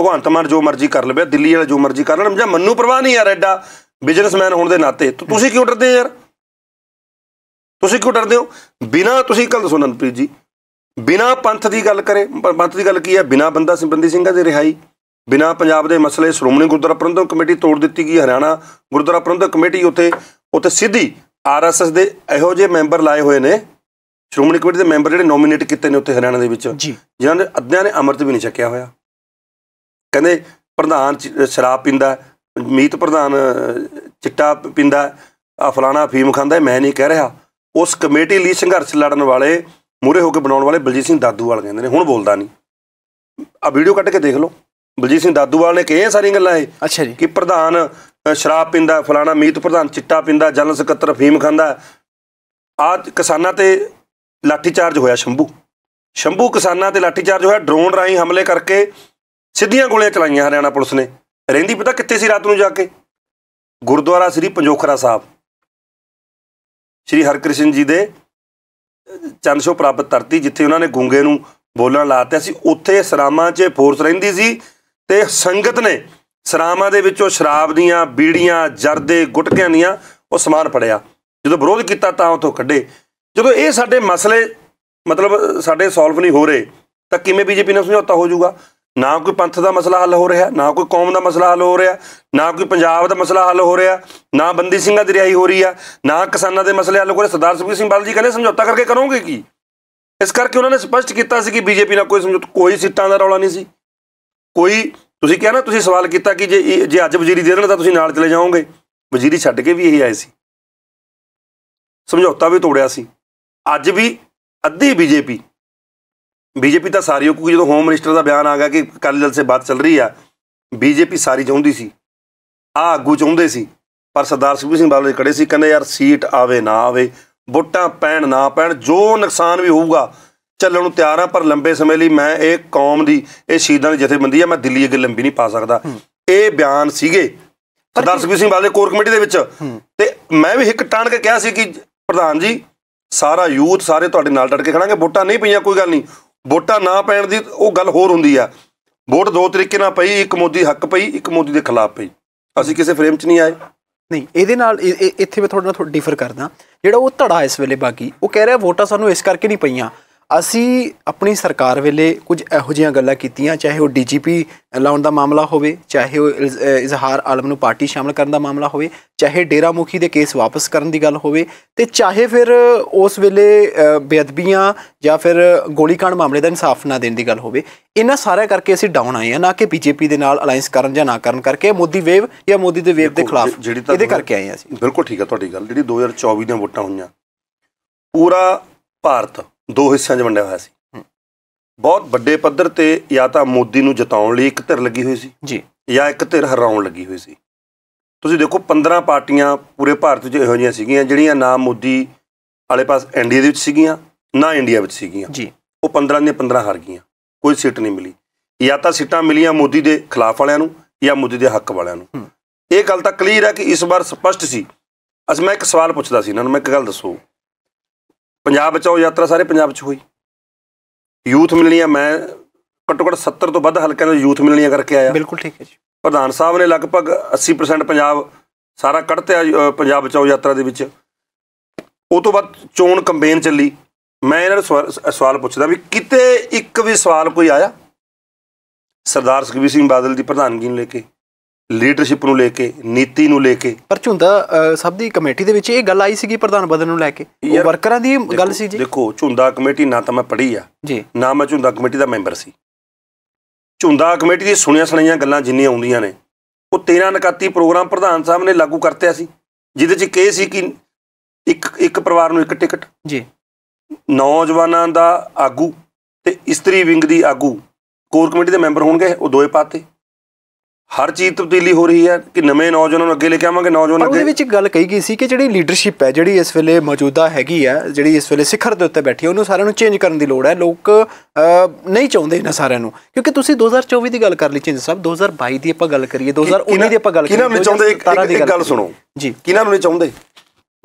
ਭਗਵਾਨ ਮਾਨ ਜੋ ਮਰਜ਼ੀ ਕਰ ਲਵੇ ਦਿੱਲੀ ਵਾਲਾ ਜੋ ਮਰਜ਼ੀ ਕਰ ਲੈਣ ਜਾਂ ਮੰਨੂ ਪਰਵਾਹ ਨਹੀਂ ਯਾਰ ਐਡਾ ਬਿਜ਼ਨਸਮੈਨ ਹੋਣ ਦੇ ਨਾਤੇ ਤੁਸੀਂ ਕਿਉਂ ਡਰਦੇ ਯਾਰ ਤੁਸੀਂ ਕਿਉਂ ਡਰਦੇ ਹੋ ਬਿਨਾ ਤੁਸੀਂ ਕੱਲ ਸੁਣਨ ਪ੍ਰੀਤ ਜੀ ਬਿਨਾ ਪੰਥ ਦੀ ਗੱਲ ਕਰੇ ਪੰਥ ਦੀ ਗੱਲ ਕੀ ਹੈ ਬਿਨਾ ਬੰਦਾ ਸਿੰਬੰਦੀ ਸਿੰਘਾਂ ਦੀ ਰਿਹਾਈ ਬਿਨਾ ਪੰਜਾਬ ਦੇ ਮਸਲੇ ਸ਼੍ਰੋਮਣੀ ਗੁਰਦੁਆਰਾ ਪ੍ਰਬੰਧਕ ਕਮੇਟੀ ਤੋੜ ਦਿੱਤੀ ਗਈ ਹਰਿਆਣਾ ਗੁਰਦੁਆਰਾ ਪ੍ਰਬੰਧਕ ਕਮੇਟੀ ਉੱਥੇ ਉੱਥੇ ਸਿੱਧੀ ਆਰਐਸਐਸ ਦੇ ਇਹੋ ਜਿਹੇ ਮੈਂਬਰ ਲਾਏ ਹੋਏ ਨੇ ਸ਼੍ਰੋਮਣੀ ਕਮੇਟੀ ਦੇ ਮੈਂਬਰ ਜਿਹੜੇ ਨੋਮੀਨੇਟ ਕੀਤੇ ਨੇ ਉੱਥੇ ਹਰਿਆਣਾ ਦੇ ਵਿੱਚ ਜਿਨ੍ਹਾਂ ਦੇ ਅੱਧਿਆਂ ਨੇ ਅਮਰਤ ਵੀ ਨਹੀਂ ਛਕਿਆ ਹੋਇਆ ਕਹਿੰਦੇ ਪ੍ਰਧਾਨ ਸ਼ਰਾਬ ਪੀਂਦਾ ਮੀਤ ਪ੍ਰਧਾਨ ਚਿੱਟਾ ਪੀਂਦਾ ਆ ਫਲਾਣਾ ਫੀਮ ਖਾਂਦਾ ਮੈਂ ਨਹੀਂ ਕਹਿ ਰਿਹਾ ਉਸ ਕਮੇਟੀ ਲਈ ਸੰਘਰਸ਼ ਲੜਨ ਵਾਲੇ ਮੂਰੇ ਹੋ ਕੇ ਬਣਾਉਣ ਵਾਲੇ ਬਲਜੀਤ ਸਿੰਘ ਦਾਦੂਵਾਲ ਕਹਿੰਦੇ ਨੇ ਹੁਣ ਬੋਲਦਾ ਨਹੀਂ ਆ ਵੀਡੀਓ ਕੱਟ ਕੇ ਦੇਖ ਲਓ ਬਲਜੀਤ ਸਿੰਘ ਦਾਦੂਵਾਲ ਨੇ ਕਿਹਾ ਸਾਰੀਆਂ ਗੱਲਾਂ ਇਹ ਅੱਛਾ ਜੀ ਕਿ ਪ੍ਰਧਾਨ ਸ਼ਰਾਬ ਪਿੰਦਾ ਫਲਾਣਾ ਮੀਤ ਪ੍ਰਧਾਨ ਚਿੱਟਾ ਪਿੰਦਾ ਜਨਰਲ ਸਕੱਤਰ ਫੀਮ ਖਾਂਦਾ ਆ ਕਿਸਾਨਾਂ ਤੇ ਲਾਠੀ ਚਾਰਜ ਹੋਇਆ ਸ਼ੰਭੂ ਸ਼ੰਭੂ ਕਿਸਾਨਾਂ ਤੇ ਲਾਠੀ ਚਾਰਜ ਹੋਇਆ ਡਰੋਨ ਰਾਹੀਂ ਹਮਲੇ ਕਰਕੇ ਸਿੱਧੀਆਂ ਗੋਲੀਆਂ ਚਲਾਈਆਂ ਹਰਿਆਣਾ ਪੁਲਿਸ ਨੇ ਰਹਿੰਦੀ ਪਤਾ ਕਿੱਥੇ ਸੀ ਰਾਤ ਨੂੰ ਜਾ ਕੇ ਗੁਰਦੁਆਰਾ ਸ੍ਰੀ ਪੰਜੋਖਰਾ ਸਾਹਿਬ ਸ੍ਰੀ ਹਰਕ੍ਰਿਸ਼ਨ ਜੀ ਦੇ ਚੰਦਸ਼ੋ ਪ੍ਰਾਪਤ ਧਰਤੀ ਜਿੱਥੇ ਉਹਨਾਂ ਨੇ ਗੁੰਗੇ ਨੂੰ ਬੋਲਣ ਲਾਤਿਆ ਸੀ ਉੱਥੇ ਸਰਾਮਾਂ 'ਚ ਫੋਰਸ ਰਹਿੰਦੀ ਸੀ ਤੇ ਸੰਗਤ ਨੇ ਸਰਾਮਾਂ ਦੇ ਵਿੱਚੋਂ ਸ਼ਰਾਬ ਦੀਆਂ ਬੀੜੀਆਂ ਜਰਦੇ ਗੁਟਕਿਆਂ ਦੀਆਂ ਉਹ ਸਮਾਨ ਫੜਿਆ ਜਦੋਂ ਵਿਰੋਧ ਕੀਤਾ ਤਾਂ ਉਥੋਂ ਕੱਢੇ ਜਦੋਂ ਇਹ ਸਾਡੇ ਮਸਲੇ ਮਤਲਬ ਸਾਡੇ ਸੋਲਵ ਨਹੀਂ ਹੋ ਰਹੇ ਤਾਂ ਕਿਵੇਂ ਬੀਜੇਪੀ ਨਾਲ ਸਮਝੌਤਾ ਹੋ ਜਾਊਗਾ ਨਾ ਕੋਈ ਪੰਥ ਦਾ ਮਸਲਾ ਹੱਲ ਹੋ ਰਿਹਾ ਨਾ ਕੋਈ ਕੌਮ ਦਾ ਮਸਲਾ ਹੱਲ ਹੋ ਰਿਹਾ ਨਾ ਕੋਈ ਪੰਜਾਬ ਦਾ ਮਸਲਾ ਹੱਲ ਹੋ ਰਿਹਾ ਨਾ ਬੰਦੀ ਸਿੰਘਾਂ ਦੀ ਰਿਹਾਈ ਹੋ ਰਹੀ ਆ ਨਾ ਕਿਸਾਨਾਂ ਦੇ ਮਸਲੇ ਹੱਲ ਹੋ ਰਹੇ ਸਰਦਾਰ ਸੁਖਬੀਰ ਸਿੰਘ ਬਾਦਲ ਜੀ ਕਹਿੰਦੇ ਸਮਝੌਤਾ ਕਰਕੇ ਕਰੋਗੇ ਕੀ ਇਸ ਕਰਕੇ ਉਹਨਾਂ ਨੇ ਸਪਸ਼ਟ ਕੀਤਾ ਸੀ ਕਿ ਬੀਜੇਪੀ ਨਾਲ ਕੋਈ ਸਮਝੌਤਾ ਕੋਈ ਸੀਟਾਂ ਦਾ ਰੌਲਾ ਨਹੀਂ ਸੀ ਕੋਈ ਤੁਸੀਂ ਕਿਹਾ ਨਾ ਤੁਸੀਂ ਸਵਾਲ ਕੀਤਾ ਕਿ ਜੇ ਜੇ ਅੱਜ ਵਜ਼ੀਰੀ ਦੇ ਦੇਣ ਤਾਂ ਤੁਸੀਂ ਨਾਲ ਚਲੇ ਜਾਓਗੇ ਵਜ਼ੀਰੀ ਛੱਡ ਕੇ ਵੀ ਇਹੀ ਆਏ ਸੀ ਸਮਝੌਤਾ ਵੀ ਤੋੜਿਆ ਸੀ ਅੱਜ ਵੀ ਅੱਧੀ ਬੀਜੇਪੀ ਬੀਜੇਪੀ ਤਾਂ ਸਾਰੀ ਕਿਉਂਕਿ ਜਦੋਂ ਹੋਮ ਮਿਨਿਸਟਰ ਦਾ ਬਿਆਨ ਆ ਗਿਆ ਕਿ ਅਕਾਲੀ ਜਲਸੇ ਸੇ ਬਾਤ ਚੱਲ ਰਹੀ ਆ ਬੀਜੇਪੀ ਸਾਰੀ ਚਾਹੁੰਦੀ ਸੀ ਆ ਆਗੂ ਚਾਹੁੰਦੇ ਸੀ ਪਰ ਸਰਦਾਰ ਸਿੱਧੂ ਸਿੰਘ ਬਾਦਲ ਖੜੇ ਸੀ ਕਹਿੰਦੇ ਯਾਰ ਸੀਟ ਆਵੇ ਨਾ ਆਵੇ ਵੋਟਾਂ ਪੈਣ ਨਾ ਪੈਣ ਜੋ ਨੁਕਸਾਨ ਵੀ ਹੋਊਗਾ ਚੱਲਣ ਨੂੰ ਤਿਆਰ ਆ ਪਰ ਲੰਬੇ ਸਮੇਂ ਲਈ ਮੈਂ ਇਹ ਕੌਮ ਦੀ ਇਹ ਸ਼ੀਦਾਂ ਦੀ ਜਥੇਬੰਦੀ ਆ ਮੈਂ ਦਿੱਲੀ ਅੱਗੇ ਲੰਬੀ ਨਹੀਂ ਪਾ ਸਕਦਾ ਇਹ ਬਿਆਨ ਸੀਗੇ ਸਰਦਾਰ ਸਿੰਘ ਬਾਦਲ ਕੋਰ ਕਮੇਟੀ ਦੇ ਵਿੱਚ ਤੇ ਮੈਂ ਵੀ ਇੱਕ ਟਾਣ ਕੇ ਕਿਹਾ ਸੀ ਕਿ ਪ੍ਰਧਾਨ ਜੀ ਸਾਰਾ ਯੂਥ ਸਾਰੇ ਤੁਹਾਡੇ ਨਾਲ ਡਟ ਕੇ ਖੜਾਂਗੇ ਵੋਟਾਂ ਨਹੀਂ ਪਈਆਂ ਕੋਈ ਗੱਲ ਨਹੀਂ ਵੋਟਾਂ ਨਾ ਪੈਣ ਦੀ ਉਹ ਗੱਲ ਹੋਰ ਹੁੰਦੀ ਆ ਵੋਟ ਦੋ ਤਰੀਕੇ ਨਾਲ ਪਈ ਇੱਕ ਮੋਦੀ ਹੱਕ ਪਈ ਇੱਕ ਮੋਦੀ ਦੇ ਖਿਲਾਫ ਪਈ ਅਸੀਂ ਕਿਸੇ ਫਰੇਮ 'ਚ ਨਹੀਂ ਆਏ ਨਹੀਂ ਇਹਦੇ ਨਾਲ ਇੱਥੇ ਮੈਂ ਤੁਹਾਡੇ ਨਾਲ ਥੋੜਾ ਡਿਫਰ ਕਰਦਾ ਜਿਹੜਾ ਉਹ ਧੜਾ ਇਸ ਵੇਲੇ ਬਾਕੀ ਉਹ ਕਹਿ ਰਿਹਾ ਵੋਟਾਂ ਸਾਨੂੰ ਇਸ ਕਰਕੇ ਨਹੀਂ ਪਈਆਂ ਅਸੀਂ ਆਪਣੀ ਸਰਕਾਰ ਵੇਲੇ ਕੁਝ ਇਹੋ ਜੀਆਂ ਗੱਲਾਂ ਕੀਤੀਆਂ ਚਾਹੇ ਉਹ ਡੀਜੀਪੀ ਲਾਉਣ ਦਾ ਮਾਮਲਾ ਹੋਵੇ ਚਾਹੇ ਉਹ ਇਜ਼ਹਾਰ ਆਲਮ ਨੂੰ ਪਾਰਟੀ ਸ਼ਾਮਲ ਕਰਨ ਦਾ ਮਾਮਲਾ ਹੋਵੇ ਚਾਹੇ ਡੇਰਾ ਮੁਖੀ ਦੇ ਕੇਸ ਵਾਪਸ ਕਰਨ ਦੀ ਗੱਲ ਹੋਵੇ ਤੇ ਚਾਹੇ ਫਿਰ ਉਸ ਵੇਲੇ ਬੇਅਦਬੀਆਂ ਜਾਂ ਫਿਰ ਗੋਲੀਕਾਂਡ ਮਾਮਲੇ ਦਾ ਇਨਸਾਫ ਨਾ ਦੇਣ ਦੀ ਗੱਲ ਹੋਵੇ ਇਹਨਾਂ ਸਾਰਾ ਕਰਕੇ ਅਸੀਂ ਡਾਊਨ ਆਏ ਆ ਨਾ ਕਿ ਬੀਜੇਪੀ ਦੇ ਨਾਲ ਅਲਾਈਅੰਸ ਕਰਨ ਜਾਂ ਨਾ ਕਰਨ ਕਰਕੇ ਮੋਦੀ ਵੇਵ ਜਾਂ ਮੋਦੀ ਦੇ ਵੇਵ ਦੇ ਖਿਲਾਫ ਇਹਦੇ ਕਰਕੇ ਆਏ ਆ ਅਸੀਂ ਬਿਲਕੁਲ ਠੀਕ ਆ ਤੁਹਾਡੀ ਗੱਲ ਜਿਹੜੀ 2024 ਦੀਆਂ ਵੋਟਾਂ ਹੋਈਆਂ ਪੂਰਾ ਭਾਰਤ ਦੋ ਹਿੱਸਿਆਂ 'ਚ ਵੰਡਿਆ ਹੋਇਆ ਸੀ ਬਹੁਤ ਵੱਡੇ ਪੱਧਰ ਤੇ ਜਾਂ ਤਾਂ ਮੋਦੀ ਨੂੰ ਜਿਤਾਉਣ ਲਈ ਇੱਕ ਧਿਰ ਲੱਗੀ ਹੋਈ ਸੀ ਜੀ ਜਾਂ ਇੱਕ ਧਿਰ ਹਰਾਉਣ ਲੱਗੀ ਹੋਈ ਸੀ ਤੁਸੀਂ ਦੇਖੋ 15 ਪਾਰਟੀਆਂ ਪੂਰੇ ਭਾਰਤ 'ਚ ਇਹੋ ਜਿਹੀਆਂ ਸੀਗੀਆਂ ਜਿਹੜੀਆਂ ਨਾ ਮੋਦੀ ਵਾਲੇ ਪਾਸ ਇੰਡੀਆ ਦੇ ਵਿੱਚ ਸੀਗੀਆਂ ਨਾ ਇੰਡੀਆ ਵਿੱਚ ਸੀਗੀਆਂ ਜੀ ਉਹ 15 ਦੇ 15 ਹਾਰ ਗਈਆਂ ਕੋਈ ਸੀਟ ਨਹੀਂ ਮਿਲੀ ਜਾਂ ਤਾਂ ਸੀਟਾਂ ਮਿਲੀਆਂ ਮੋਦੀ ਦੇ ਖਿਲਾਫ ਵਾਲਿਆਂ ਨੂੰ ਜਾਂ ਮੋਦੀ ਦੇ ਹੱਕ ਵਾਲਿਆਂ ਨੂੰ ਇਹ ਗੱਲ ਤਾਂ ਕਲੀਅਰ ਹੈ ਕਿ ਇਸ ਵਾਰ ਸਪਸ਼ਟ ਸੀ ਅਸ ਮੈਂ ਇੱਕ ਸਵਾਲ ਪੁੱਛਦਾ ਸੀ ਇਹਨਾਂ ਨੂੰ ਮੈਂ ਇੱਕ ਗੱਲ ਦੱਸੋ ਪੰਜਾਬ ਬਚਾਓ ਯਾਤਰਾ ਸਾਰੇ ਪੰਜਾਬ 'ਚ ਹੋਈ ਯੂਥ ਮਿਲਣੀਆਂ ਮੈਂ ਘੱਟੋ ਘੱਟ 70 ਤੋਂ ਵੱਧ ਹਲਕਿਆਂ ਦੇ ਯੂਥ ਮਿਲਣੀਆਂ ਕਰਕੇ ਆਇਆ ਬਿਲਕੁਲ ਠੀਕ ਹੈ ਜੀ ਪ੍ਰਧਾਨ ਸਾਹਿਬ ਨੇ ਲਗਭਗ 80% ਪੰਜਾਬ ਸਾਰਾ ਕੱਢਤਿਆ ਪੰਜਾਬ ਬਚਾਓ ਯਾਤਰਾ ਦੇ ਵਿੱਚ ਉਹ ਤੋਂ ਬਾਅਦ ਚੋਣ ਕੰਪੇਨ ਚੱਲੀ ਮੈਂ ਇਹਨਾਂ ਨੂੰ ਸਵਾਲ ਪੁੱਛਦਾ ਵੀ ਕਿਤੇ ਇੱਕ ਵੀ ਸਵਾਲ ਕੋਈ ਆਇਆ ਸਰਦਾਰ ਸੁਖਵੀਰ ਸਿੰਘ ਬਾਦਲ ਦੀ ਪ੍ਰਧਾਨਗੀ ਨੂੰ ਲੈ ਕੇ ਲੀਡਰਸ਼ਿਪ ਨੂੰ ਲੈ ਕੇ ਨੀਤੀ ਨੂੰ ਲੈ ਕੇ ਪਰ ਝੁੰਦਾ ਸਭ ਦੀ ਕਮੇਟੀ ਦੇ ਵਿੱਚ ਇਹ ਗੱਲ ਆਈ ਸੀਗੀ ਪ੍ਰਧਾਨ ਬਦਲ ਨੂੰ ਲੈ ਕੇ ਉਹ ਵਰਕਰਾਂ ਦੀ ਗੱਲ ਸੀ ਜੀ ਦੇਖੋ ਝੁੰਦਾ ਕਮੇਟੀ ਨਾ ਤਾਂ ਮੈਂ ਪੜ੍ਹੀ ਆ ਜੀ ਨਾ ਮੈਂ ਝੁੰਦਾ ਕਮੇਟੀ ਦਾ ਮੈਂਬਰ ਸੀ ਝੁੰਦਾ ਕਮੇਟੀ ਦੀ ਸੁਣੀਆਂ ਸੁਣਾਈਆਂ ਗੱਲਾਂ ਜਿੰਨੀਆਂ ਆਉਂਦੀਆਂ ਨੇ ਉਹ 13 ਨਕਾਤੀ ਪ੍ਰੋਗਰਾਮ ਪ੍ਰਧਾਨ ਸਾਹਿਬ ਨੇ ਲਾਗੂ ਕਰਤਿਆ ਸੀ ਜਿਹਦੇ ਚ ਕੇ ਸੀ ਕਿ ਇੱਕ ਇੱਕ ਪਰਿਵਾਰ ਨੂੰ ਇੱਕ ਟਿਕਟ ਜੀ ਨੌਜਵਾਨਾਂ ਦਾ ਆਗੂ ਤੇ ਇਸਤਰੀ ਵਿੰਗ ਦੀ ਆਗੂ ਕੋਰ ਕਮੇਟੀ ਦੇ ਮੈਂਬਰ ਹੋਣਗੇ ਉਹ ਦੋਏ ਪਾਤੇ ਹਰ ਚੀਜ਼ ਤਬਦੀਲੀ ਹੋ ਰਹੀ ਹੈ ਕਿ ਨਵੇਂ ਨੌਜਵਾਨਾਂ ਨੂੰ ਅੱਗੇ ਲੈ ਕੇ ਆਵਾਂਗੇ ਨੌਜਵਾਨ ਅੱਗੇ ਉਹਦੇ ਵਿੱਚ ਗੱਲ ਕਹੀ ਗਈ ਸੀ ਕਿ ਜਿਹੜੀ ਲੀਡਰਸ਼ਿਪ ਹੈ ਜਿਹੜੀ ਇਸ ਵੇਲੇ ਮੌਜੂਦਾ ਹੈਗੀ ਹੈ ਜਿਹੜੀ ਇਸ ਵੇਲੇ ਸਿਖਰ ਦੇ ਉੱਤੇ ਬੈਠੀ ਹੈ ਉਹਨੂੰ ਸਾਰਿਆਂ ਨੂੰ ਚੇਂਜ ਕਰਨ ਦੀ ਲੋੜ ਹੈ ਲੋਕ ਨਹੀਂ ਚਾਹੁੰਦੇ ਇਹਨਾਂ ਸਾਰਿਆਂ ਨੂੰ ਕਿਉਂਕਿ ਤੁਸੀਂ 2024 ਦੀ ਗੱਲ ਕਰ ਲਈ ਚੇਂਜ ਸਾਹਿਬ 2022 ਦੀ ਆਪਾਂ ਗੱਲ ਕਰੀਏ 2019 ਦੀ ਆਪਾਂ ਗੱਲ ਕਰੀਏ ਕਿਹਨਾਂ ਨੂੰ ਚਾਹੁੰਦੇ ਇੱਕ ਇੱਕ ਗੱਲ ਸੁਣੋ ਜੀ ਕਿਹਨਾਂ ਨੂੰ ਨਹੀਂ ਚਾਹੁੰਦੇ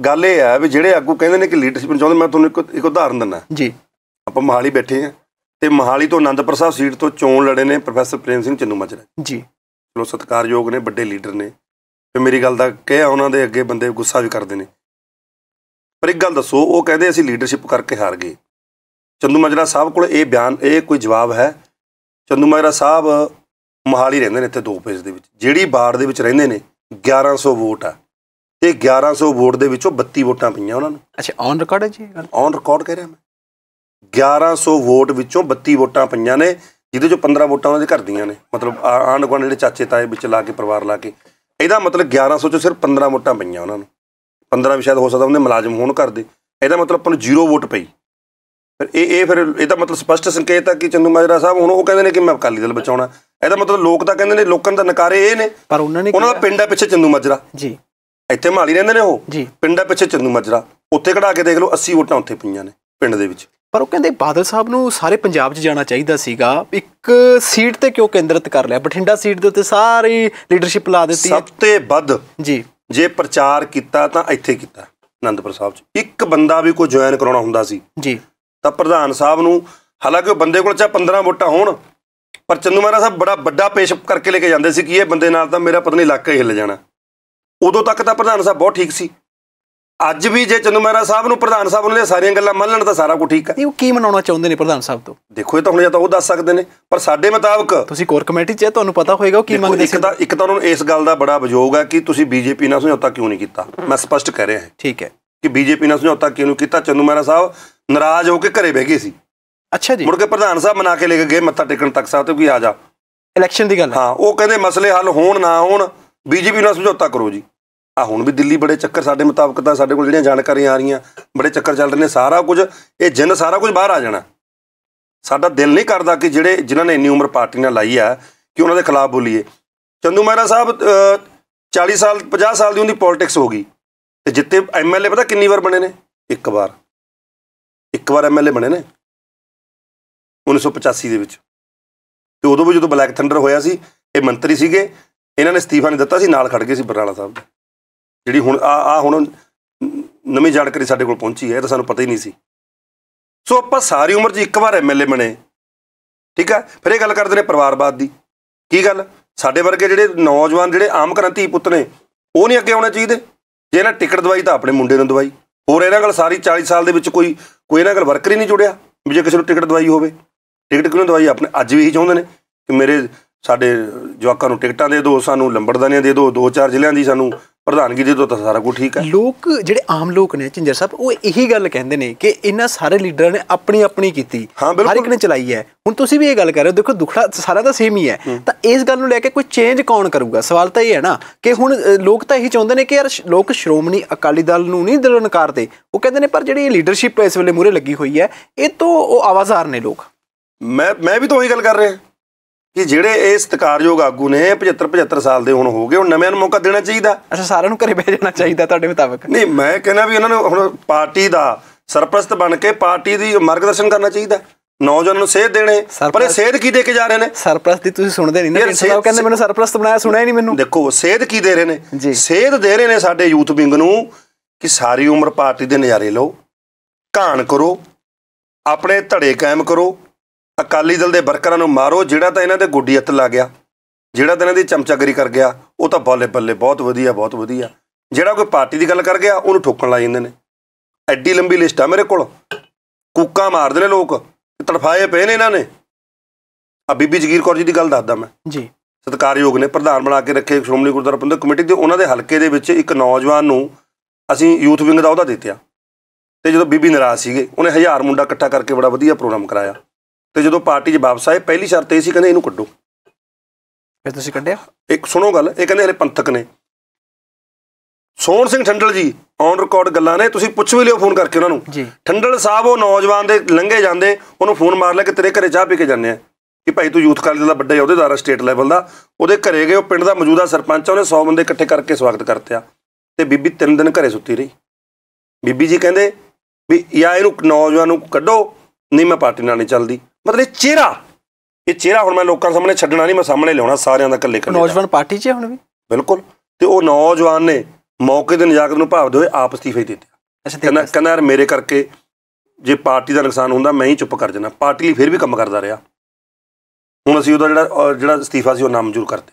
ਗੱਲ ਇਹ ਹੈ ਵੀ ਜਿਹੜੇ ਆਗੂ ਕਹਿੰਦੇ ਨੇ ਕਿ ਲੀਡਰਸ਼ਿਪ ਨੂੰ ਚਾਹੁੰਦੇ ਮੈਂ ਤੁਹਾਨੂੰ ਇੱਕ ਇੱਕ ਉਦਾਹਰਨ ਦਿੰਦਾ ਜੀ ਆਪਾਂ ਮਹਾਲੀ ਬੈਠੇ ਆ ਤੇ ਮਹਾਲੀ ਤੋਂ ਆਨੰਦਪੁਰ ਸਾਹਿਬ ਸੀਟ ਤੋਂ ਚੋਣ ਲੜੇ ਨੇ ਪ੍ਰੋਫੈਸਰ ਪ੍ਰੇਮ ਸਿੰਘ ਚੰਨੂ ਮਾਜਰਾ ਜੀ ਚਲੋ ਸਤਕਾਰਯੋਗ ਨੇ ਵੱਡੇ ਲੀਡਰ ਨੇ ਤੇ ਮੇਰੀ ਗੱਲ ਦਾ ਕਿਹਾ ਉਹਨਾਂ ਦੇ ਅੱਗੇ ਬੰਦੇ ਗੁੱਸਾ ਵੀ ਕਰਦੇ ਨੇ ਪਰ ਇੱਕ ਗੱਲ ਦੱਸੋ ਉਹ ਕਹਿੰਦੇ ਅਸੀਂ ਲੀਡਰਸ਼ਿਪ ਕਰਕੇ ਹਾਰ ਗਏ ਚੰਦੂ ਮਾਜਰਾ ਸਾਹਿਬ ਕੋਲ ਇਹ ਬਿਆਨ ਇਹ ਕੋਈ ਜਵਾਬ ਹੈ ਚੰਦੂ ਮਾਜਰਾ ਸਾਹਿਬ ਮਹਾਲੀ ਰਹਿੰਦੇ ਨੇ ਇੱਥੇ ਦੋ ਪੇਜ ਦੇ ਵਿੱਚ ਜਿਹੜੀ ਬਾੜ ਦੇ ਵਿੱਚ ਰਹਿੰਦੇ ਨੇ 1100 ਵੋਟ ਆ ਤੇ 1100 ਵੋਟ ਦੇ ਵਿੱਚੋਂ 32 ਵੋਟਾਂ ਪਈਆਂ ਉਹਨਾਂ ਨੂੰ ਅੱਛਾ ਔਨ ਰਿਕਾਰਡ ਹੈ ਜੀ ਔਨ ਰਿਕਾਰਡ ਕਹਿ ਰਿਹਾ ਮੈਂ 1100 ਵੋਟ ਵਿੱਚੋਂ 32 ਵੋਟਾਂ ਪਈਆਂ ਨੇ ਜਿਹਦੇ ਚ 15 ਵੋਟਾਂ ਉਹਦੇ ਘਰ ਦੀਆਂ ਨੇ ਮਤਲਬ ਆਂਡ ਗੁਆਂਢ ਜਿਹੜੇ ਚਾਚੇ ਤਾਏ ਵਿੱਚ ਲਾ ਕੇ ਪਰਿਵਾਰ ਲਾ ਕੇ ਇਹਦਾ ਮਤਲਬ 1100 ਚੋਂ ਸਿਰਫ 15 ਵੋਟਾਂ ਪਈਆਂ ਉਹਨਾਂ ਨੂੰ 15 ਵੀ ਸ਼ਾਇਦ ਹੋ ਸਕਦਾ ਉਹਨੇ ਮੁਲਾਜ਼ਮ ਹੋਣ ਕਰਦੇ ਇਹਦਾ ਮਤਲਬ ਆਪਾਂ ਨੂੰ ਜ਼ੀਰੋ ਵੋਟ ਪਈ ਫਿਰ ਇਹ ਇਹ ਫਿਰ ਇਹਦਾ ਮਤਲਬ ਸਪਸ਼ਟ ਸੰਕੇਤ ਆ ਕਿ ਚੰਦੂ ਮਾਜਰਾ ਸਾਹਿਬ ਹੁਣ ਉਹ ਕਹਿੰਦੇ ਨੇ ਕਿ ਮੈਂ ਅਕਾਲੀ ਦਲ ਬਚਾਉਣਾ ਇਹਦਾ ਮਤਲਬ ਲੋਕ ਤਾਂ ਕਹਿੰਦੇ ਨੇ ਲੋਕਾਂ ਦਾ ਨਕਾਰੇ ਇਹ ਨੇ ਪਰ ਉਹਨਾਂ ਨੇ ਉਹਨਾਂ ਦਾ ਪਿੰਡ ਆ ਪਿੱਛੇ ਚੰਦੂ ਮਾਜਰਾ ਜੀ ਇੱਥੇ ਮਾਲੀ ਰਹਿੰਦੇ ਨੇ ਉਹ ਪਿੰਡ ਆ ਪਿੱਛੇ ਚੰਦੂ ਮਾਜਰਾ ਉੱਥੇ ਕਢਾ ਕੇ ਦੇਖ ਲਓ 80 ਵੋਟਾਂ ਉੱਥੇ ਪਈਆਂ ਨੇ ਪਿੰਡ ਦੇ ਵਿੱਚ ਪਰ ਉਹ ਕਹਿੰਦੇ ਬਾਦਲ ਸਾਹਿਬ ਨੂੰ ਸਾਰੇ ਪੰਜਾਬ 'ਚ ਜਾਣਾ ਚਾਹੀਦਾ ਸੀਗਾ ਇੱਕ ਸੀਟ ਤੇ ਕਿਉਂ ਕੇਂਦਰਿਤ ਕਰ ਲਿਆ ਬਠਿੰਡਾ ਸੀਟ ਦੇ ਉੱਤੇ ਸਾਰੀ ਲੀਡਰਸ਼ਿਪ ਲਾ ਦਿੱਤੀ ਸਭ ਤੇ ਵੱਧ ਜੀ ਜੇ ਪ੍ਰਚਾਰ ਕੀਤਾ ਤਾਂ ਇੱਥੇ ਕੀਤਾ ਆਨੰਦਪੁਰ ਸਾਹਿਬ 'ਚ ਇੱਕ ਬੰਦਾ ਵੀ ਕੋਈ ਜੁਆਇਨ ਕਰਾਉਣਾ ਹੁੰਦਾ ਸੀ ਜੀ ਤਾਂ ਪ੍ਰਧਾਨ ਸਾਹਿਬ ਨੂੰ ਹਾਲਾਂਕਿ ਉਹ ਬੰਦੇ ਕੋਲ ਚਾ 15 ਵੋਟਾਂ ਹੋਣ ਪਰ ਚੰਦੂ ਮਹਾਰਾ ਸਾਹਿਬ ਬੜਾ ਵੱਡਾ ਪੇਸ਼ ਕਰਕੇ ਲੈ ਕੇ ਜਾਂਦੇ ਸੀ ਕਿ ਇਹ ਬੰਦੇ ਨਾਲ ਤਾਂ ਮੇਰਾ ਪਤਨੀ ਇਲਾਕਾ ਹੀ ਹਿੱਲ ਜਾਣਾ ਉਦੋਂ ਤੱਕ ਤਾਂ ਪ੍ਰਧਾਨ ਸਾਹਿਬ ਬਹੁਤ ਠੀਕ ਸੀ ਅੱਜ ਵੀ ਜੇ ਚੰਦੂ ਮਹਾਰਾਜ ਸਾਹਿਬ ਨੂੰ ਪ੍ਰਧਾਨ ਸਾਹਿਬ ਨੂੰ ਲੈ ਸਾਰੀਆਂ ਗੱਲਾਂ ਮੰਨ ਲੈਣ ਤਾਂ ਸਾਰਾ ਕੁਝ ਠੀਕ ਹੈ ਨਹੀਂ ਉਹ ਕੀ ਮਨਾਉਣਾ ਚਾਹੁੰਦੇ ਨੇ ਪ੍ਰਧਾਨ ਸਾਹਿਬ ਤੋਂ ਦੇਖੋ ਇਹ ਤਾਂ ਹੁਣ ਜਾਂ ਤਾਂ ਉਹ ਦੱਸ ਸਕਦੇ ਨੇ ਪਰ ਸਾਡੇ ਮੁਤਾਬਕ ਤੁਸੀਂ ਕੋਰ ਕਮੇਟੀ 'ਚ ਤੁਹਾਨੂੰ ਪਤਾ ਹੋਏਗਾ ਉਹ ਕੀ ਮੰਗਦੇ ਸੀ ਇੱਕ ਤਾਂ ਇੱਕ ਤਾਂ ਉਹਨਾਂ ਨੂੰ ਇਸ ਗੱਲ ਦਾ ਬੜਾ ਵਿਯੋਗ ਹੈ ਕਿ ਤੁਸੀਂ ਬੀਜੇਪੀ ਨਾਲ ਸਮਝੌਤਾ ਕਿਉਂ ਨਹੀਂ ਕੀਤਾ ਮੈਂ ਸਪਸ਼ਟ ਕਹਿ ਰਿਹਾ ਹਾਂ ਠੀਕ ਹੈ ਕਿ ਬੀਜੇਪੀ ਨਾਲ ਸਮਝੌਤਾ ਕਿਉਂ ਨਹੀਂ ਕੀਤਾ ਚੰਦੂ ਮਹਾਰਾਜ ਸਾਹਿਬ ਨਾਰਾਜ਼ ਹੋ ਕੇ ਘਰੇ ਬਹਿ ਗਏ ਸੀ ਅੱਛਾ ਜੀ ਮੁੜ ਕੇ ਪ੍ਰਧਾਨ ਸਾਹਿਬ ਮਨਾ ਕੇ ਲੈ ਕੇ ਗਏ ਮੱਥਾ ਟੇਕਣ ਤੱਕ ਸਾਹਿਬ ਤੇ ਵੀ ਆ ਜਾ ਇਲੈਕਸ਼ਨ ਦੀ ਗੱਲ ਹਾਂ ਉਹ ਕਹਿੰਦੇ ਮਸਲੇ ਹੱਲ ਹੋਣ ਨਾ ਹੋਣ ਬੀਜੇਪੀ ਨਾਲ ਸਮਝੌਤਾ ਕਰੋ ਜੀ ਆ ਹੁਣ ਵੀ ਦਿੱਲੀ ਬੜੇ ਚੱਕਰ ਸਾਡੇ ਮੁਤਾਬਕ ਤਾਂ ਸਾਡੇ ਕੋਲ ਜਿਹੜੀਆਂ ਜਾਣਕਾਰੀਆਂ ਆ ਰਹੀਆਂ ਬੜੇ ਚੱਕਰ ਚੱਲ ਰਹੇ ਨੇ ਸਾਰਾ ਕੁਝ ਇਹ ਜਿੰਨ ਸਾਰਾ ਕੁਝ ਬਾਹਰ ਆ ਜਾਣਾ ਸਾਡਾ ਦਿਲ ਨਹੀਂ ਕਰਦਾ ਕਿ ਜਿਹੜੇ ਜਿਨ੍ਹਾਂ ਨੇ ਇੰਨੀ ਉਮਰ ਪਾਰਟੀ ਨਾਲ ਲਾਈ ਆ ਕਿ ਉਹਨਾਂ ਦੇ ਖਿਲਾਫ ਬੋਲੀਏ ਚੰਦੂ ਮਹਿਰਾ ਸਾਹਿਬ 40 ਸਾਲ 50 ਸਾਲ ਦੀ ਉਹਦੀ ਪੋਲਿਟਿਕਸ ਹੋ ਗਈ ਤੇ ਜਿੱਤੇ ਐਮਐਲਏ ਪਤਾ ਕਿੰਨੀ ਵਾਰ ਬਣੇ ਨੇ ਇੱਕ ਵਾਰ ਇੱਕ ਵਾਰ ਐਮਐਲਏ ਬਣੇ ਨੇ 1985 ਦੇ ਵਿੱਚ ਤੇ ਉਦੋਂ ਵੀ ਜਦੋਂ ਬਲੈਕ ਥੰਡਰ ਹੋਇਆ ਸੀ ਇਹ ਮੰਤਰੀ ਸੀਗੇ ਇਹਨਾਂ ਨੇ ਸਤੀਫਾ ਨਹੀਂ ਦਿੱਤਾ ਸੀ ਨਾਲ ਖੜ ਗਏ ਸੀ ਬਰਨਾਲਾ ਸਾਹਿਬ ਜਿਹੜੀ ਹੁਣ ਆ ਆ ਹੁਣ ਨਵੀਂ ਜਾਣਕਾਰੀ ਸਾਡੇ ਕੋਲ ਪਹੁੰਚੀ ਹੈ ਇਹ ਤਾਂ ਸਾਨੂੰ ਪਤਾ ਹੀ ਨਹੀਂ ਸੀ ਸੋ ਆਪਾਂ ਸਾਰੀ ਉਮਰ ਜੀ ਇੱਕ ਵਾਰ ਐਮਐਲਏ ਬਣੇ ਠੀਕ ਹੈ ਫਿਰ ਇਹ ਗੱਲ ਕਰਦੇ ਨੇ ਪਰਿਵਾਰਵਾਦ ਦੀ ਕੀ ਗੱਲ ਸਾਡੇ ਵਰਗੇ ਜਿਹੜੇ ਨੌਜਵਾਨ ਜਿਹੜੇ ਆਮ ਕ੍ਰਾਂਤੀ ਪੁੱਤ ਨੇ ਉਹ ਨਹੀਂ ਅੱਗੇ ਆਉਣਾ ਚਾਹੀਦੇ ਜੇ ਇਹਨਾਂ ਟਿਕਟ ਦਵਾਈ ਤਾਂ ਆਪਣੇ ਮੁੰਡੇ ਨੂੰ ਦਵਾਈ ਹੋਰ ਇਹਨਾਂ ਨਾਲ ਸਾਰੀ 40 ਸਾਲ ਦੇ ਵਿੱਚ ਕੋਈ ਕੋਈ ਇਹਨਾਂ ਨਾਲ ਵਰਕਰ ਹੀ ਨਹੀਂ ਜੁੜਿਆ ਵੀ ਜੇ ਕਿਸੇ ਨੂੰ ਟਿਕਟ ਦਵਾਈ ਹੋਵੇ ਟਿਕਟ ਕਿਉਂ ਦਵਾਈ ਆਪਣੇ ਅੱਜ ਵੀ ਇਹੀ ਚਾਹੁੰਦੇ ਨੇ ਕਿ ਮੇਰੇ ਸਾਡੇ ਜਵਾਕਾਂ ਨੂੰ ਟਿਕਟਾਂ ਦੇ ਦਿਓ ਸਾਨੂੰ ਲੰਬੜਦਾਨੀਆਂ ਦੇ ਦਿਓ ਦੋ ਚਾਰ ਜ਼ਿਲ੍ਹਿਆਂ ਦੀ ਸਾਨੂੰ ਪ੍ਰਧਾਨਗੀ ਦੇ ਤੋਂ ਤਾਂ ਸਾਰਾ ਕੁਝ ਠੀਕ ਹੈ ਲੋਕ ਜਿਹੜੇ ਆਮ ਲੋਕ ਨੇ ਚਿੰਜਰ ਸਾਹਿਬ ਉਹ ਇਹੀ ਗੱਲ ਕਹਿੰਦੇ ਨੇ ਕਿ ਇਹਨਾਂ ਸਾਰੇ ਲੀਡਰਾਂ ਨੇ ਆਪਣੀ ਆਪਣੀ ਕੀਤੀ ਹਰ ਇੱਕ ਨੇ ਚਲਾਈ ਹੈ ਹੁਣ ਤੁਸੀਂ ਵੀ ਇਹ ਗੱਲ ਕਰ ਰਹੇ ਹੋ ਦੇਖੋ ਦੁਖੜਾ ਸਾਰਾ ਤਾਂ ਸੇਮ ਹੀ ਹੈ ਤਾਂ ਇਸ ਗੱਲ ਨੂੰ ਲੈ ਕੇ ਕੋਈ ਚੇਂਜ ਕੌਣ ਕਰੂਗਾ ਸਵਾਲ ਤਾਂ ਇਹ ਹੈ ਨਾ ਕਿ ਹੁਣ ਲੋਕ ਤਾਂ ਇਹੀ ਚਾਹੁੰਦੇ ਨੇ ਕਿ ਯਾਰ ਲੋਕ ਸ਼੍ਰੋਮਣੀ ਅਕਾਲੀ ਦਲ ਨੂੰ ਨਹੀਂ ਦਿਲਨਕਾਰ ਦੇ ਉਹ ਕਹਿੰਦੇ ਨੇ ਪਰ ਜਿਹੜੀ ਲੀਡਰਸ਼ਿਪ ਇਸ ਵੇਲੇ ਮੂਰੇ ਲੱਗੀ ਹੋਈ ਹੈ ਇਹ ਤੋਂ ਉਹ ਆਵਾਜ਼ਾਰ ਨੇ ਲੋਕ ਮੈਂ ਮੈਂ ਵੀ ਤਾਂ ਉਹੀ ਗੱਲ ਕਰ ਰਿਹਾ ਕਿ ਜਿਹੜੇ ਇਹ ਸਤਕਾਰਯੋਗ ਆਗੂ ਨੇ 75 75 ਸਾਲ ਦੇ ਹੁਣ ਹੋ ਗਏ ਉਹ ਨਵੇਂ ਨੂੰ ਮੌਕਾ ਦੇਣਾ ਚਾਹੀਦਾ ਅੱਛਾ ਸਾਰਿਆਂ ਨੂੰ ਘਰੇ ਬਹਿ ਜਾਣਾ ਚਾਹੀਦਾ ਤੁਹਾਡੇ ਮੁਤਾਬਕ ਨਹੀਂ ਮੈਂ ਕਹਿੰਦਾ ਵੀ ਉਹਨਾਂ ਨੂੰ ਹੁਣ ਪਾਰਟੀ ਦਾ ਸਰਪ੍ਰਸਤ ਬਣ ਕੇ ਪਾਰਟੀ ਦੀ ਮਾਰਗਦਰਸ਼ਨ ਕਰਨਾ ਚਾਹੀਦਾ ਨੌਜਵਾਨ ਨੂੰ ਸੇਧ ਦੇਣੇ ਪਰ ਇਹ ਸੇਧ ਕੀ ਦੇ ਕੇ ਜਾ ਰਹੇ ਨੇ ਸਰਪ੍ਰਸਤ ਦੀ ਤੁਸੀਂ ਸੁਣਦੇ ਨਹੀਂ ਨਾ ਸਰਪ੍ਰਸਤ ਕਹਿੰਦੇ ਮੈਨੂੰ ਸਰਪ੍ਰਸਤ ਬਣਾਇਆ ਸੁਣਿਆ ਨਹੀਂ ਮੈਨੂੰ ਦੇਖੋ ਸੇਧ ਕੀ ਦੇ ਰਹੇ ਨੇ ਸੇਧ ਦੇ ਰਹੇ ਨੇ ਸਾਡੇ ਯੂਥ ਵਿੰਗ ਨੂੰ ਕਿ ਸਾਰੀ ਉਮਰ ਪਾਰਟੀ ਦੇ ਨਜ਼ਾਰੇ ਲਓ ਘਾਣ ਕਰੋ ਆਪਣੇ ਧੜੇ ਕਾਇਮ ਕਰੋ ਅਕਾਲੀ ਦਲ ਦੇ ਵਰਕਰਾਂ ਨੂੰ ਮਾਰੋ ਜਿਹੜਾ ਤਾਂ ਇਹਨਾਂ ਦੇ ਗੋਡੀ ਹੱਥ ਲਾ ਗਿਆ ਜਿਹੜਾ ਤਾਂ ਇਹਨਾਂ ਦੀ ਚਮਚਾਗਰੀ ਕਰ ਗਿਆ ਉਹ ਤਾਂ ਬੱਲੇ ਬੱਲੇ ਬਹੁਤ ਵਧੀਆ ਬਹੁਤ ਵਧੀਆ ਜਿਹੜਾ ਕੋਈ ਪਾਰਟੀ ਦੀ ਗੱਲ ਕਰ ਗਿਆ ਉਹਨੂੰ ਠੋਕਣ ਲਾ ਜਾਂਦੇ ਨੇ ਐਡੀ ਲੰਬੀ ਲਿਸਟ ਆ ਮੇਰੇ ਕੋਲ ਕੁੱਕਾ ਮਾਰਦੇ ਨੇ ਲੋਕ ਤੜਫਾਏ ਪਏ ਨੇ ਇਹਨਾਂ ਨੇ ਆ ਬੀਬੀ ਜਗੀਰ ਕੌਰ ਜੀ ਦੀ ਗੱਲ ਦੱਸਦਾ ਮੈਂ ਜੀ ਸਤਕਾਰਯੋਗ ਨੇ ਪ੍ਰਧਾਨ ਬਣਾ ਕੇ ਰੱਖੇ ਸ਼੍ਰੋਮਣੀ ਗੁਰਦੁਆਰਾ ਪ੍ਰਬੰਧਕ ਕਮੇਟੀ ਦੇ ਉਹਨਾਂ ਦੇ ਹਲਕੇ ਦੇ ਵਿੱਚ ਇੱਕ ਨੌਜਵਾਨ ਨੂੰ ਅਸੀਂ ਯੂਥ ਵਿੰਗ ਦਾ ਉਹਦਾ ਦਿੱਤਿਆ ਤੇ ਜਦੋਂ ਬੀਬੀ ਨਾਰਾਜ਼ ਸੀਗੇ ਉਹਨੇ ਹਜ਼ਾਰ ਮੁੰਡਾ ਇਕੱਠਾ ਕਰਕੇ ਬੜਾ ਵਧੀਆ ਪ੍ਰੋਗਰਾਮ ਕਰਾਇਆ ਤੇ ਜਦੋਂ ਪਾਰਟੀ 'ਚ ਵਾਪਸ ਆਏ ਪਹਿਲੀ ਸ਼ਰਤ ਇਹ ਸੀ ਕਹਿੰਦੇ ਇਹਨੂੰ ਕੱਢੋ ਫਿਰ ਤੁਸੀਂ ਕੱਢਿਆ ਇੱਕ ਸੁਣੋ ਗੱਲ ਇਹ ਕਹਿੰਦੇ ਹਲੇ ਪੰਥਕ ਨੇ ਸੋਹਣ ਸਿੰਘ ਠੰਡਲ ਜੀ ਔਨ ਰਿਕਾਰਡ ਗੱਲਾਂ ਨੇ ਤੁਸੀਂ ਪੁੱਛ ਵੀ ਲਿਓ ਫੋਨ ਕਰਕੇ ਉਹਨਾਂ ਨੂੰ ਠੰਡਲ ਸਾਹਿਬ ਉਹ ਨੌਜਵਾਨ ਦੇ ਲੰਘੇ ਜਾਂਦੇ ਉਹਨੂੰ ਫੋਨ ਮਾਰ ਲਿਆ ਕਿ ਤੇਰੇ ਘਰੇ ਚਾਹ ਪੀ ਕੇ ਜਾਂਦੇ ਆ ਕਿ ਭਾਈ ਤੂੰ ਯੂਥ ਕਾਲਜ ਦਾ ਵੱਡਾ ਅਹੁਦੇਦਾਰ ਆ ਸਟੇਟ ਲੈਵਲ ਦਾ ਉਹਦੇ ਘਰੇ ਗਏ ਉਹ ਪਿੰਡ ਦਾ ਮੌਜੂਦਾ ਸਰਪੰਚ ਉਹਨੇ 100 ਬੰਦੇ ਇਕੱਠੇ ਕਰਕੇ ਸਵਾਗਤ ਕਰਤਿਆ ਤੇ ਬੀਬੀ ਤਿੰਨ ਦਿਨ ਘਰੇ ਸੁੱਤੀ ਰਹੀ ਬੀਬੀ ਜੀ ਕਹਿੰਦੇ ਵੀ ਯਾ ਇਹਨੂੰ ਨੌਜਵਾਨ ਨੂੰ ਕੱਢੋ ਨਹੀਂ ਮੈਂ ਪਾਰਟੀ ਨਾਲ ਨਹੀਂ ਚੱਲਦੀ ਮਤਲਬ ਚਿਹਰਾ ਇਹ ਚਿਹਰਾ ਹੁਣ ਮੈਂ ਲੋਕਾਂ ਸਾਹਮਣੇ ਛੱਡਣਾ ਨਹੀਂ ਮੈਂ ਸਾਹਮਣੇ ਲਿਆਉਣਾ ਸਾਰਿਆਂ ਦਾ ਇਕੱਲੇ ਕਰਨਾ ਨੌਜਵਾਨ ਪਾਰਟੀ 'ਚ ਹੁਣ ਵੀ ਬਿਲਕੁਲ ਤੇ ਉਹ ਨੌਜਵਾਨ ਨੇ ਮੌਕੇ ਦੇ ਨਜਾਕਤ ਨੂੰ ਭਾਵ ਹੋਏ ਆਪ ਅਸਤੀਫੇ ਦੇ ਦਿੱਤਾ ਕਹਿੰਦਾ ਕਹਿੰਦਾ ਯਾਰ ਮੇਰੇ ਕਰਕੇ ਜੇ ਪਾਰਟੀ ਦਾ ਨੁਕਸਾਨ ਹੁੰਦਾ ਮੈਂ ਹੀ ਚੁੱਪ ਕਰ ਜਾਣਾ ਪਾਰਟੀ ਲਈ ਫਿਰ ਵੀ ਕੰਮ ਕਰਦਾ ਰਿਹਾ ਹੁਣ ਅਸੀਂ ਉਹਦਾ ਜਿਹੜਾ ਜਿਹੜਾ ਅਸਤੀਫਾ ਸੀ ਉਹ ਨਾਮਜ਼ੂਰ ਕਰਦੇ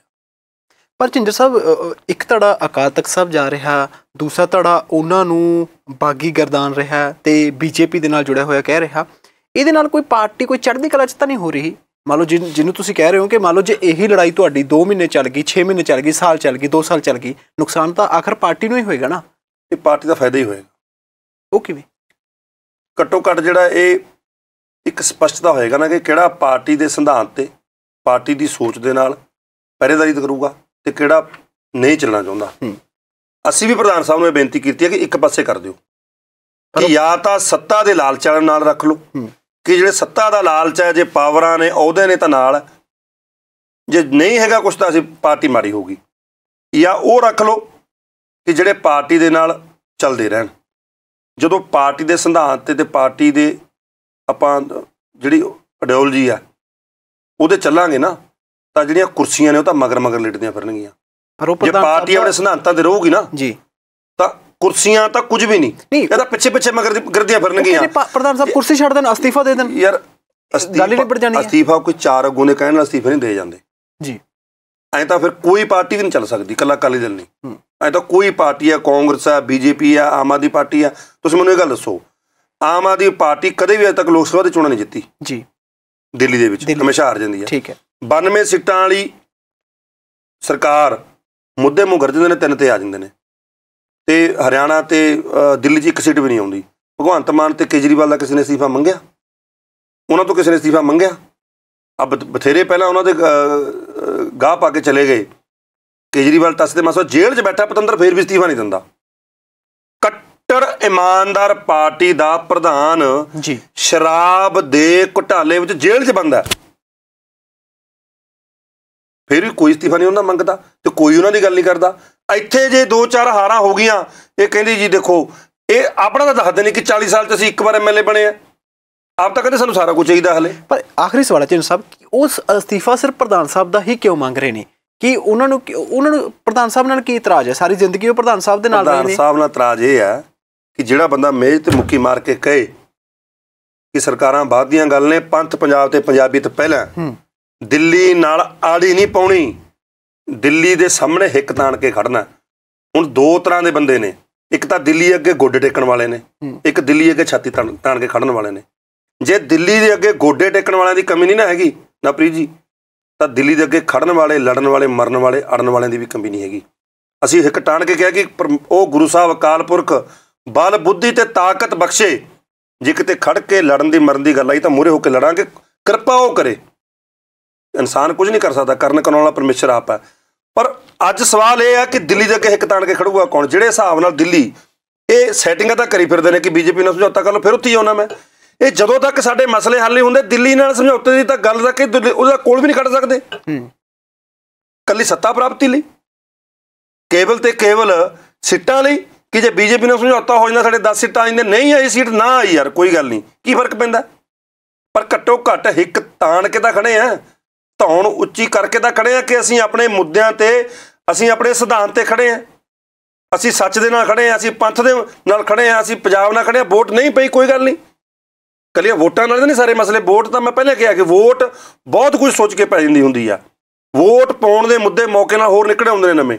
ਪਰ ਝਿੰਦਰ ਸਾਹਿਬ ਇੱਕ ਧੜਾ ਅਕਾਲ ਤਖਤ ਸਾਹਿਬ ਜਾ ਰਿਹਾ ਦੂਸਰਾ ਧੜਾ ਉਹਨਾਂ ਨੂੰ ਬਾਗੀ ਗਰਦਾਨ ਰਿਹਾ ਤੇ ਬੀਜੇਪੀ ਦੇ ਨਾਲ ਜੁੜਿਆ ਹੋਇਆ ਕਹਿ ਰਿਹਾ ਇਹਦੇ ਨਾਲ ਕੋਈ ਪਾਰਟੀ ਕੋਈ ਚੜ੍ਹਦੀ ਕਲਾ ਚ ਤਾਂ ਨਹੀਂ ਹੋ ਰਹੀ ਮੰਨ ਲਓ ਜਿਹਨੂੰ ਤੁਸੀਂ ਕਹਿ ਰਹੇ ਹੋ ਕਿ ਮੰਨ ਲਓ ਜੇ ਇਹੀ ਲੜਾਈ ਤੁਹਾਡੀ 2 ਮਹੀਨੇ ਚੱਲ ਗਈ 6 ਮਹੀਨੇ ਚੱਲ ਗਈ ਸਾਲ ਚੱਲ ਗਈ 2 ਸਾਲ ਚੱਲ ਗਈ ਨੁਕਸਾਨ ਤਾਂ ਆਖਰ ਪਾਰਟੀ ਨੂੰ ਹੀ ਹੋਏਗਾ ਨਾ ਤੇ ਪਾਰਟੀ ਦਾ ਫਾਇਦਾ ਹੀ ਹੋਏਗਾ ਉਹ ਕਿਵੇਂ ਘੱਟੋ ਘੱਟ ਜਿਹੜਾ ਇਹ ਇੱਕ ਸਪਸ਼ਟਤਾ ਹੋਏਗਾ ਨਾ ਕਿ ਕਿਹੜਾ ਪਾਰਟੀ ਦੇ ਸਿਧਾਂਤ ਤੇ ਪਾਰਟੀ ਦੀ ਸੋਚ ਦੇ ਨਾਲ ਪਹਿਰੇਦਾਰੀ ਕਰੂਗਾ ਤੇ ਕਿਹੜਾ ਨਹੀਂ ਚੱਲਣਾ ਚਾਹੁੰਦਾ ਅਸੀਂ ਵੀ ਪ੍ਰਧਾਨ ਸਾਹਿਬ ਨੂੰ ਇਹ ਬੇਨਤੀ ਕੀਤੀ ਹੈ ਕਿ ਇੱਕ ਪਾਸੇ ਕਰ ਦਿਓ ਕਿ ਜਾਂ ਤਾਂ ਸੱਤਾ ਦੇ ਲਾਲਚ ਨਾਲ ਰੱਖ ਲਓ ਕਿ ਜਿਹੜੇ ਸੱਤਾ ਦਾ ਲਾਲਚ ਹੈ ਜੇ ਪਾਵਰਾਂ ਨੇ ਅਹੁਦੇ ਨੇ ਤਾਂ ਨਾਲ ਜੇ ਨਹੀਂ ਹੈਗਾ ਕੁਝ ਤਾਂ ਅਸੀਂ ਪਾਰਟੀ ਮਾਰੀ ਹੋਗੀ ਜਾਂ ਉਹ ਰੱਖ ਲਓ ਕਿ ਜਿਹੜੇ ਪਾਰਟੀ ਦੇ ਨਾਲ ਚੱਲਦੇ ਰਹਿਣ ਜਦੋਂ ਪਾਰਟੀ ਦੇ ਸਿਧਾਂਤ ਤੇ ਪਾਰਟੀ ਦੇ ਆਪਾਂ ਜਿਹੜੀ ਆਈਡੀਓਲੋਜੀ ਆ ਉਹਦੇ ਚੱਲਾਂਗੇ ਨਾ ਤਾਂ ਜਿਹੜੀਆਂ ਕੁਰਸੀਆਂ ਨੇ ਉਹ ਤਾਂ ਮਗਰ ਮਗਰ ਲਿਟਦੀਆਂ ਫਿਰਨਗੀਆਂ ਪਰ ਉਹ ਜੇ ਪਾਰਟੀ ਆਪਣੇ ਸਿਧਾਂਤਾਂ ਤੇ ਰਹੂਗੀ ਨਾ ਜੀ ਕੁਰਸੀਆਂ ਤਾਂ ਕੁਝ ਵੀ ਨਹੀਂ ਇਹਦਾ ਪਿੱਛੇ ਪਿੱਛੇ ਮਗਰ ਗਰਦੀਆਂ ਫਿਰਨਗੀਆਂ ਪ੍ਰਧਾਨ ਸਾਹਿਬ ਕੁਰਸੀ ਛੱਡ ਦੇਣ ਅਸਤੀਫਾ ਦੇ ਦੇਣ ਯਾਰ ਗੱਲ ਜਾਣੀ ਅਸਤੀਫਾ ਕੋਈ ਚਾਰ ਅਗੂ ਨੇ ਕਹਿਣ ਨਾਲ ਨਹੀਂ ਦੇ ਜਾਂਦੇ ਜੀ ਐ ਤਾਂ ਫਿਰ ਕੋਈ ਪਾਰਟੀ ਵੀ ਨਹੀਂ ਚੱਲ ਸਕਦੀ ਕੱਲਾ ਕਾਲੀ ਦਲ ਨਹੀਂ ਐ ਤਾਂ ਕੋਈ ਪਾਰਟੀ ਆ ਕਾਂਗਰਸ ਆ ਬੀਜੇਪੀ ਆ ਆਮ ਆਦਮੀ ਪਾਰਟੀ ਆ ਤੁਸੀਂ ਮੈਨੂੰ ਇਹ ਗੱਲ ਦੱਸੋ ਆਮ ਆਦਮੀ ਪਾਰਟੀ ਕਦੇ ਵੀ ਅਜੇ ਤੱਕ ਲੋਕ ਸਭਾ ਦੇ ਚੋਣਾਂ ਨਹੀਂ ਜਿੱਤੀ ਜੀ ਦਿੱਲੀ ਦੇ ਵਿੱਚ ਹਮੇਸ਼ਾ ਹਾਰ ਜਾਂਦੀ ਆ ਠੀਕ ਹੈ 92 ਸੀਟਾਂ ਵਾਲੀ ਸਰਕਾਰ ਮੁੱਦੇ ਮੁਗਰਜਦੇ ਨੇ ਤਿੰਨ ਤੇ ਆ ਜਾਂਦੇ ਨੇ ਤੇ ਹਰਿਆਣਾ ਤੇ ਦਿੱਲੀ 'ਚ ਇੱਕ ਸੀਟ ਵੀ ਨਹੀਂ ਆਉਂਦੀ ਭਗਵੰਤ ਮਾਨ ਤੇ ਕੇਜਰੀਵਾਲ ਦਾ ਕਿਸੇ ਨੇ ਅਸਤੀਫਾ ਮੰਗਿਆ ਉਹਨਾਂ ਤੋਂ ਕਿਸੇ ਨੇ ਅਸਤੀਫਾ ਮੰਗਿਆ ਅਬ ਬਥੇਰੇ ਪਹਿਲਾਂ ਉਹਨਾਂ ਦੇ ਗਾਹ ਪਾ ਕੇ ਚਲੇ ਗਏ ਕੇਜਰੀਵਾਲ ਟੱਸ ਦੇ ਮਾਸਾ ਜੇਲ੍ਹ 'ਚ ਬੈਠਾ ਪਤੰਦਰ ਫੇਰ ਵੀ ਅਸਤੀਫਾ ਨਹੀਂ ਦਿੰਦਾ ਕੱਟੜ ਇਮਾਨਦਾਰ ਪਾਰਟੀ ਦਾ ਪ੍ਰਧਾਨ ਜੀ ਸ਼ਰਾਬ ਦੇ ਘੁਟਾਲੇ ਵਿੱਚ ਜੇਲ੍ਹ 'ਚ ਬੰਦਾ ਫਿਰ ਵੀ ਕੋਈ ਅਸਤੀਫਾ ਨਹੀਂ ਉਹਨਾਂ ਮੰਗਦਾ ਤੇ ਕੋਈ ਉਹਨਾਂ ਦੀ ਗੱਲ ਨਹੀਂ ਕਰਦਾ ਇੱਥੇ ਜੇ 2-4 ਹਾਰਾਂ ਹੋ ਗਈਆਂ ਇਹ ਕਹਿੰਦੀ ਜੀ ਦੇਖੋ ਇਹ ਆਪਣਾ ਤਾਂ ਦੱਸਦੇ ਨਹੀਂ ਕਿ 40 ਸਾਲ ਚ ਅਸੀਂ ਇੱਕ ਵਾਰ ਐਮਐਲਏ ਬਣੇ ਆ ਆਪ ਤਾਂ ਕਹਿੰਦੇ ਸਾਨੂੰ ਸਾਰਾ ਕੁਝ ਚਾਹੀਦਾ ਹਲੇ ਪਰ ਆਖਰੀ ਸਵਾਲ ਹੈ ਜੀ ਸਾਹਿਬ ਕਿ ਉਸ ਅਸਤੀਫਾ ਸਿਰ ਪ੍ਰਧਾਨ ਸਾਹਿਬ ਦਾ ਹੀ ਕਿਉਂ ਮੰਗ ਰਹੇ ਨੇ ਕਿ ਉਹਨਾਂ ਨੂੰ ਉਹਨਾਂ ਨੂੰ ਪ੍ਰਧਾਨ ਸਾਹਿਬ ਨਾਲ ਕੀ ਇਤਰਾਜ਼ ਹੈ ਸਾਰੀ ਜ਼ਿੰਦਗੀ ਉਹ ਪ੍ਰਧਾਨ ਸਾਹਿਬ ਦੇ ਨਾਲ ਰਹੇ ਨੇ ਪ੍ਰਧਾਨ ਸਾਹਿਬ ਨਾਲ ਇਤਰਾਜ਼ ਇਹ ਹੈ ਕਿ ਜਿਹੜਾ ਬੰਦਾ ਮੇਜ਼ ਤੇ ਮੁੱਕੀ ਮਾਰ ਕੇ ਕਹੇ ਕਿ ਸਰਕਾਰਾਂ ਬਾਅਦ ਦੀਆਂ ਗੱਲ ਨੇ ਪੰਥ ਪੰਜਾਬ ਤੇ ਪੰਜਾਬੀ ਤੇ ਪਹਿਲਾਂ ਦਿੱਲੀ ਨਾਲ ਆੜੀ ਨਹੀਂ ਪਾਉਣੀ ਦਿੱਲੀ ਦੇ ਸਾਹਮਣੇ ਹਿੱਕ ਤਾਣ ਕੇ ਖੜਨਾ ਹੁਣ ਦੋ ਤਰ੍ਹਾਂ ਦੇ ਬੰਦੇ ਨੇ ਇੱਕ ਤਾਂ ਦਿੱਲੀ ਅੱਗੇ ਗੋਡੇ ਟੇਕਣ ਵਾਲੇ ਨੇ ਇੱਕ ਦਿੱਲੀ ਅੱਗੇ ਛਾਤੀ ਤਾਣ ਕੇ ਖੜਨ ਵਾਲੇ ਨੇ ਜੇ ਦਿੱਲੀ ਦੇ ਅੱਗੇ ਗੋਡੇ ਟੇਕਣ ਵਾਲਿਆਂ ਦੀ ਕਮੀ ਨਹੀਂ ਨਾ ਹੈਗੀ ਨਾ ਪ੍ਰੀਤ ਜੀ ਤਾਂ ਦਿੱਲੀ ਦੇ ਅੱਗੇ ਖੜਨ ਵਾਲੇ ਲੜਨ ਵਾਲੇ ਮਰਨ ਵਾਲੇ ਅੜਨ ਵਾਲਿਆਂ ਦੀ ਵੀ ਕਮੀ ਨਹੀਂ ਹੈਗੀ ਅਸੀਂ ਹਿੱਕ ਟਾਣ ਕੇ ਕਿਹਾ ਕਿ ਉਹ ਗੁਰੂ ਸਾਹਿਬ ਕਾਲਪੁਰਖ ਬਲ ਬੁੱਧੀ ਤੇ ਤਾਕਤ ਬਖਸ਼ੇ ਜੇ ਕਿਤੇ ਖੜ ਕੇ ਲੜਨ ਦੀ ਮਰਨ ਦੀ ਗੱਲ ਆਈ ਤਾਂ ਮੂਰੇ ਹੋ ਕੇ ਲੜਾਂਗੇ ਕਿਰਪਾ ਉਹ ਕਰੇ ਇਨਸਾਨ ਕੁਝ ਨਹੀਂ ਕਰ ਸਕਦਾ ਕਰਨ ਕਰਨ ਵਾਲਾ ਪਰਮੇਸ਼ਰ ਆਪ ਹੈ ਪਰ ਅੱਜ ਸਵਾਲ ਇਹ ਆ ਕਿ ਦਿੱਲੀ ਦੇ ਅੱਗੇ ਹਿੱਕ ਤਾਣ ਕੇ ਖੜੂਗਾ ਕੌਣ ਜਿਹੜੇ ਹਿਸਾਬ ਨਾਲ ਦਿੱਲੀ ਇਹ ਸੈਟਿੰਗਾਂ ਤਾਂ ਕਰੀ ਫਿਰਦੇ ਨੇ ਕਿ ਬੀਜੇਪੀ ਨਾਲ ਸਮਝੌਤਾ ਕਰ ਲਓ ਫਿਰ ਉੱਥੇ ਆਉਣਾ ਮੈਂ ਇਹ ਜਦੋਂ ਤੱਕ ਸਾਡੇ ਮਸਲੇ ਹੱਲ ਨਹੀਂ ਹੁੰਦੇ ਦਿੱਲੀ ਨਾਲ ਸਮਝੌਤੇ ਦੀ ਤਾਂ ਗੱਲ ਦਾ ਕਿ ਉਹਦਾ ਕੋਲ ਵੀ ਨਹੀਂ ਕੱਢ ਸਕਦੇ ਹੂੰ ਕੱਲੀ ਸੱਤਾ ਪ੍ਰਾਪਤੀ ਲਈ ਕੇਵਲ ਤੇ ਕੇਵਲ ਸਿੱਟਾਂ ਲਈ ਕਿ ਜੇ ਬੀਜੇਪੀ ਨਾਲ ਸਮਝੌਤਾ ਹੋ ਜਾਂਦਾ ਸਾਡੇ 10 ਸੀਟਾਂ ਆਈਂਦੇ ਨਹੀਂ ਆਈ ਸੀਟ ਨਾ ਆਈ ਯਾਰ ਕੋਈ ਗੱਲ ਨਹੀਂ ਕੀ ਫਰਕ ਪੈਂਦਾ ਪਰ ਘੱਟੋ ਘੱਟ ਇੱਕ ਤਾਣ ਕੇ ਤਾਂ ਖੜੇ ਆ ਧੌਣ ਉੱਚੀ ਕਰਕੇ ਤਾਂ ਖੜੇ ਆ ਕਿ ਅਸੀਂ ਆਪਣੇ ਮੁੱਦਿਆਂ ਤੇ ਅਸੀਂ ਆਪਣੇ ਸਿਧਾਂਤ ਤੇ ਖੜੇ ਆ ਅਸੀਂ ਸੱਚ ਦੇ ਨਾਲ ਖੜੇ ਆ ਅਸੀਂ ਪੰਥ ਦੇ ਨਾਲ ਖੜੇ ਆ ਅਸੀਂ ਪੰਜਾਬ ਨਾਲ ਖੜੇ ਆ ਵੋਟ ਨਹੀਂ ਪਈ ਕੋਈ ਗੱਲ ਨਹੀਂ ਕੱਲੀਆਂ ਵੋਟਾਂ ਨਾਲ ਨਹੀਂ ਸਾਰੇ ਮਸਲੇ ਵੋਟ ਤਾਂ ਮੈਂ ਪਹਿਲੇ ਕਿਹਾ ਕਿ ਵੋਟ ਬਹੁਤ ਕੁਝ ਸੋਚ ਕੇ ਪੈ ਜਾਂਦੀ ਹੁੰਦੀ ਆ ਵੋਟ ਪਾਉਣ ਦੇ ਮੁੱਦੇ ਮੌਕੇ ਨਾਲ ਹੋਰ ਨਿਕੜੇ ਹੁੰਦੇ ਨੇ ਨਵੇਂ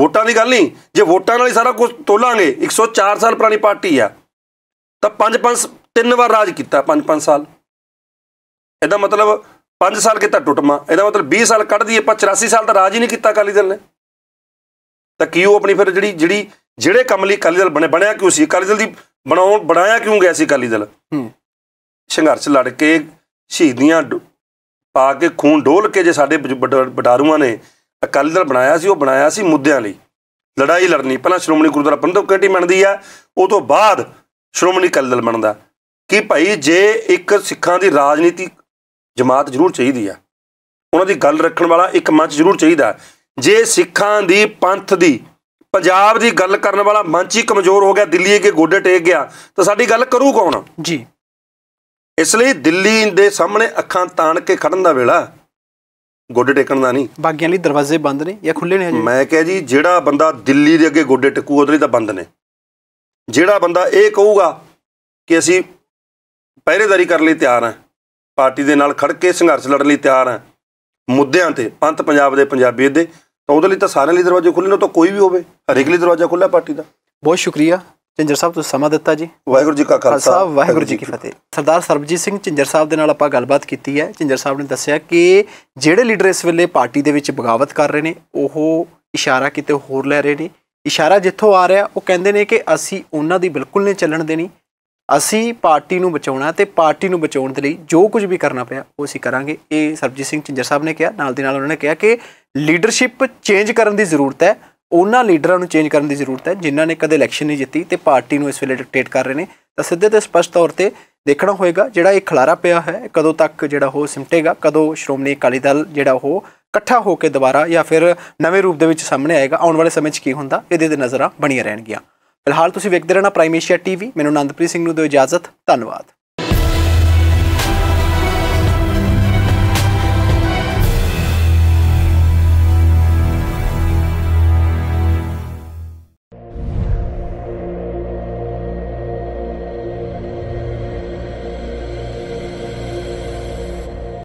ਵੋਟਾਂ ਦੀ ਗੱਲ ਨਹੀਂ ਜੇ ਵੋਟਾਂ ਨਾਲ ਹੀ ਸਾਰਾ ਕੁਝ ਤੋਲਾਂਗੇ 104 ਸਾਲ ਪੁਰਾਣੀ ਪਾਰਟੀ ਆ ਤਾਂ 5-5 ਤਿੰਨ ਵਾਰ ਰਾਜ ਕੀਤਾ 5-5 ਸਾਲ ਇਹਦਾ ਮਤਲਬ 5 ਸਾਲ ਕੀਤਾ ਟੁੱਟਮਾ ਇਹਦਾ ਮਤਲਬ 20 ਸਾਲ ਕੱਢ ਦਈਏ ਆਪਾਂ 84 ਸਾਲ ਤਾਂ ਰਾਜ ਹੀ ਨਹੀਂ ਕੀਤਾ ਅਕਾਲੀ ਦਲ ਨੇ ਤਾਂ ਕਿਉਂ ਆਪਣੀ ਫਿਰ ਜਿਹੜੀ ਜਿਹੜੀ ਜਿਹੜੇ ਕੰਮ ਲਈ ਅਕਾਲੀ ਦਲ ਬਣੇ ਬਣਿਆ ਕਿਉਂ ਸੀ ਅਕਾਲੀ ਦਲ ਦੀ ਬਣਾਉਣ ਬਣਾਇਆ ਕਿਉਂ ਗਿਆ ਸੀ ਅਕਾਲੀ ਦਲ ਹੂੰ ਸੰਘਰਸ਼ ਲੜ ਕੇ ਸ਼ਹੀਦੀਆਂ ਪਾ ਕੇ ਖੂਨ ਡੋਲ ਕੇ ਜੇ ਸਾਡੇ ਬਟਾਰੂਆਂ ਨੇ ਅਕਾਲੀ ਦਲ ਬਣਾਇਆ ਸੀ ਉਹ ਬਣਾਇਆ ਸੀ ਮੁੱਦਿਆਂ ਲਈ ਲੜਾਈ ਲੜਨੀ ਪਹਿਲਾਂ ਸ਼੍ਰੋਮਣੀ ਗੁਰਦੁਆਰਾ ਪ੍ਰਬੰਧਕ ਕਮੇਟੀ ਬਣਦੀ ਆ ਉਹ ਤੋਂ ਬਾਅਦ ਸ਼੍ਰੋਮਣੀ ਅਕਾਲੀ ਦਲ ਬਣਦਾ ਕਿ ਭਾਈ ਜੇ ਇੱਕ ਸਿੱਖਾਂ ਦੀ ਰਾਜਨੀਤੀ ਜਮਾਤ ਜ਼ਰੂਰ ਚਾਹੀਦੀ ਆ ਉਹਨਾਂ ਦੀ ਗੱਲ ਰੱਖਣ ਵਾਲਾ ਇੱਕ ਮੰਚ ਜ਼ਰੂਰ ਚਾਹੀਦਾ ਜੇ ਸਿੱਖਾਂ ਦੀ ਪੰਥ ਦੀ ਪੰਜਾਬ ਦੀ ਗੱਲ ਕਰਨ ਵਾਲਾ ਮੰਚ ਹੀ ਕਮਜ਼ੋਰ ਹੋ ਗਿਆ ਦਿੱਲੀ ਅਗੇ ਗੋਡੇ ਟੇਕ ਗਿਆ ਤਾਂ ਸਾਡੀ ਗੱਲ ਕਰੂ ਕੌਣ ਜੀ ਇਸ ਲਈ ਦਿੱਲੀ ਦੇ ਸਾਹਮਣੇ ਅੱਖਾਂ ਤਾਣ ਕੇ ਖੜਨ ਦਾ ਵੇਲਾ ਗੋਡੇ ਟੇਕਣ ਦਾ ਨਹੀਂ ਬਾਗਿਆਂ ਲਈ ਦਰਵਾਜ਼ੇ ਬੰਦ ਨੇ ਜਾਂ ਖੁੱਲੇ ਨੇ ਹਜੇ ਮੈਂ ਕਹਿਆ ਜੀ ਜਿਹੜਾ ਬੰਦਾ ਦਿੱਲੀ ਦੇ ਅੱਗੇ ਗੋਡੇ ਟਕੂ ਉਹਦੇ ਲਈ ਤਾਂ ਬੰਦ ਨੇ ਜਿਹੜਾ ਬੰਦਾ ਇਹ ਕਹੂਗਾ ਕਿ ਅਸੀਂ ਪਹਿਰੇਦਾਰੀ ਕਰਨ ਲਈ ਤਿਆਰ ਹਾਂ ਪਾਰਟੀ ਦੇ ਨਾਲ ਖੜ ਕੇ ਸੰਘਰਸ਼ ਲੜਨ ਲਈ ਤਿਆਰ ਹਾਂ ਮੁੱਦਿਆਂ ਤੇ ਪੰਥ ਪੰਜਾਬ ਦੇ ਪੰਜਾਬੀਅਤ ਦੇ ਤਾਂ ਉਹਦੇ ਲਈ ਤਾਂ ਸਾਰਿਆਂ ਲਈ ਦਰਵਾਜ਼ੇ ਖੁੱਲ੍ਹੇ ਨੇ ਤਾਂ ਕੋਈ ਵੀ ਹੋਵੇ ਹਰੇਕ ਲਈ ਦਰਵਾਜ਼ਾ ਖੁੱਲ੍ਹਾ ਪਾਰਟੀ ਦਾ ਬਹੁਤ ਸ਼ੁਕਰੀਆ ਚਿੰਜਰ ਸਾਹਿਬ ਤੁਸੀਂ ਸਮਾਂ ਦਿੱਤਾ ਜੀ ਵਾਹਿਗੁਰੂ ਜੀ ਕਾ ਖਾਲਸਾ ਵਾਹਿਗੁਰੂ ਜੀ ਕੀ ਫਤਿਹ ਸਰਦਾਰ ਸਰਬਜੀਤ ਸਿੰਘ ਚਿੰਜਰ ਸਾਹਿਬ ਦੇ ਨਾਲ ਆਪਾਂ ਗੱਲਬਾਤ ਕੀਤੀ ਹੈ ਚਿੰਜਰ ਸਾਹਿਬ ਨੇ ਦੱਸਿਆ ਕਿ ਜਿਹੜੇ ਲੀਡਰ ਇਸ ਵੇਲੇ ਪਾਰਟੀ ਦੇ ਵਿੱਚ ਬਗਾਵਤ ਕਰ ਰਹੇ ਨੇ ਉਹ ਇਸ਼ਾਰਾ ਕਿਤੇ ਹੋਰ ਲੈ ਰਹੇ ਨੇ ਇਸ਼ਾਰਾ ਜਿੱਥੋਂ ਆ ਰਿਹਾ ਉਹ ਕਹਿੰਦੇ ਨੇ ਕਿ ਅਸੀਂ ਉਹਨਾਂ ਦੀ ਬਿਲਕੁਲ ਨਹੀਂ ਚੱਲਣ ਦੇਣੀ ਅਸੀਂ ਪਾਰਟੀ ਨੂੰ ਬਚਾਉਣਾ ਤੇ ਪਾਰਟੀ ਨੂੰ ਬਚਾਉਣ ਦੇ ਲਈ ਜੋ ਕੁਝ ਵੀ ਕਰਨਾ ਪਿਆ ਉਹ ਅਸੀਂ ਕਰਾਂਗੇ ਇਹ ਸਰਬਜੀਤ ਸਿੰਘ ਝਿੰਜਰ ਸਾਹਿਬ ਨੇ ਕਿਹਾ ਨਾਲ ਦੇ ਨਾਲ ਉਹਨਾਂ ਨੇ ਕਿਹਾ ਕਿ ਲੀਡਰਸ਼ਿਪ ਚੇਂਜ ਕਰਨ ਦੀ ਜ਼ਰੂਰਤ ਹੈ ਉਹਨਾਂ ਲੀਡਰਾਂ ਨੂੰ ਚੇਂਜ ਕਰਨ ਦੀ ਜ਼ਰੂਰਤ ਹੈ ਜਿਨ੍ਹਾਂ ਨੇ ਕਦੇ ਇਲੈਕਸ਼ਨ ਨਹੀਂ ਜਿੱਤੀ ਤੇ ਪਾਰਟੀ ਨੂੰ ਇਸ ਵੇਲੇ ਡਿਕਟੇਟ ਕਰ ਰਹੇ ਨੇ ਤਾਂ ਸਿੱਧੇ ਤੇ ਸਪਸ਼ਟ ਤੌਰ ਤੇ ਦੇਖਣਾ ਹੋਏਗਾ ਜਿਹੜਾ ਇਹ ਖਲਾਰਾ ਪਿਆ ਹੈ ਕਦੋਂ ਤੱਕ ਜਿਹੜਾ ਉਹ ਸਿਮਟੇਗਾ ਕਦੋਂ ਸ਼੍ਰੋਮਣੀ ਅਕਾਲੀ ਦਲ ਜਿਹੜਾ ਉਹ ਇਕੱਠਾ ਹੋ ਕੇ ਦੁਬਾਰਾ ਜਾਂ ਫਿਰ ਨਵੇਂ ਰੂਪ ਦੇ ਵਿੱਚ ਸਾਹਮਣੇ ਆਏਗਾ ਆਉਣ ਵਾਲੇ ਸਮੇਂ 'ਚ ਕੀ ਹੁੰਦਾ ਇਹਦੇ ਤੇ ਨਜ਼ਰਾਂ ਬਣੀਆਂ ਰਹਿਣਗੀਆਂ ਫਿਲਹਾਲ ਤੁਸੀਂ ਵੇਖਦੇ ਰਹਿਣਾ ਪ੍ਰਾਈਮੇਸ਼ੀਆ ਟੀਵੀ ਮੈਨੂੰ ਆਨੰਦਪ੍ਰੀਤ ਸਿੰਘ ਨੂੰ ਦਿਓ ਇਜਾਜ਼ਤ ਧੰਨਵਾਦ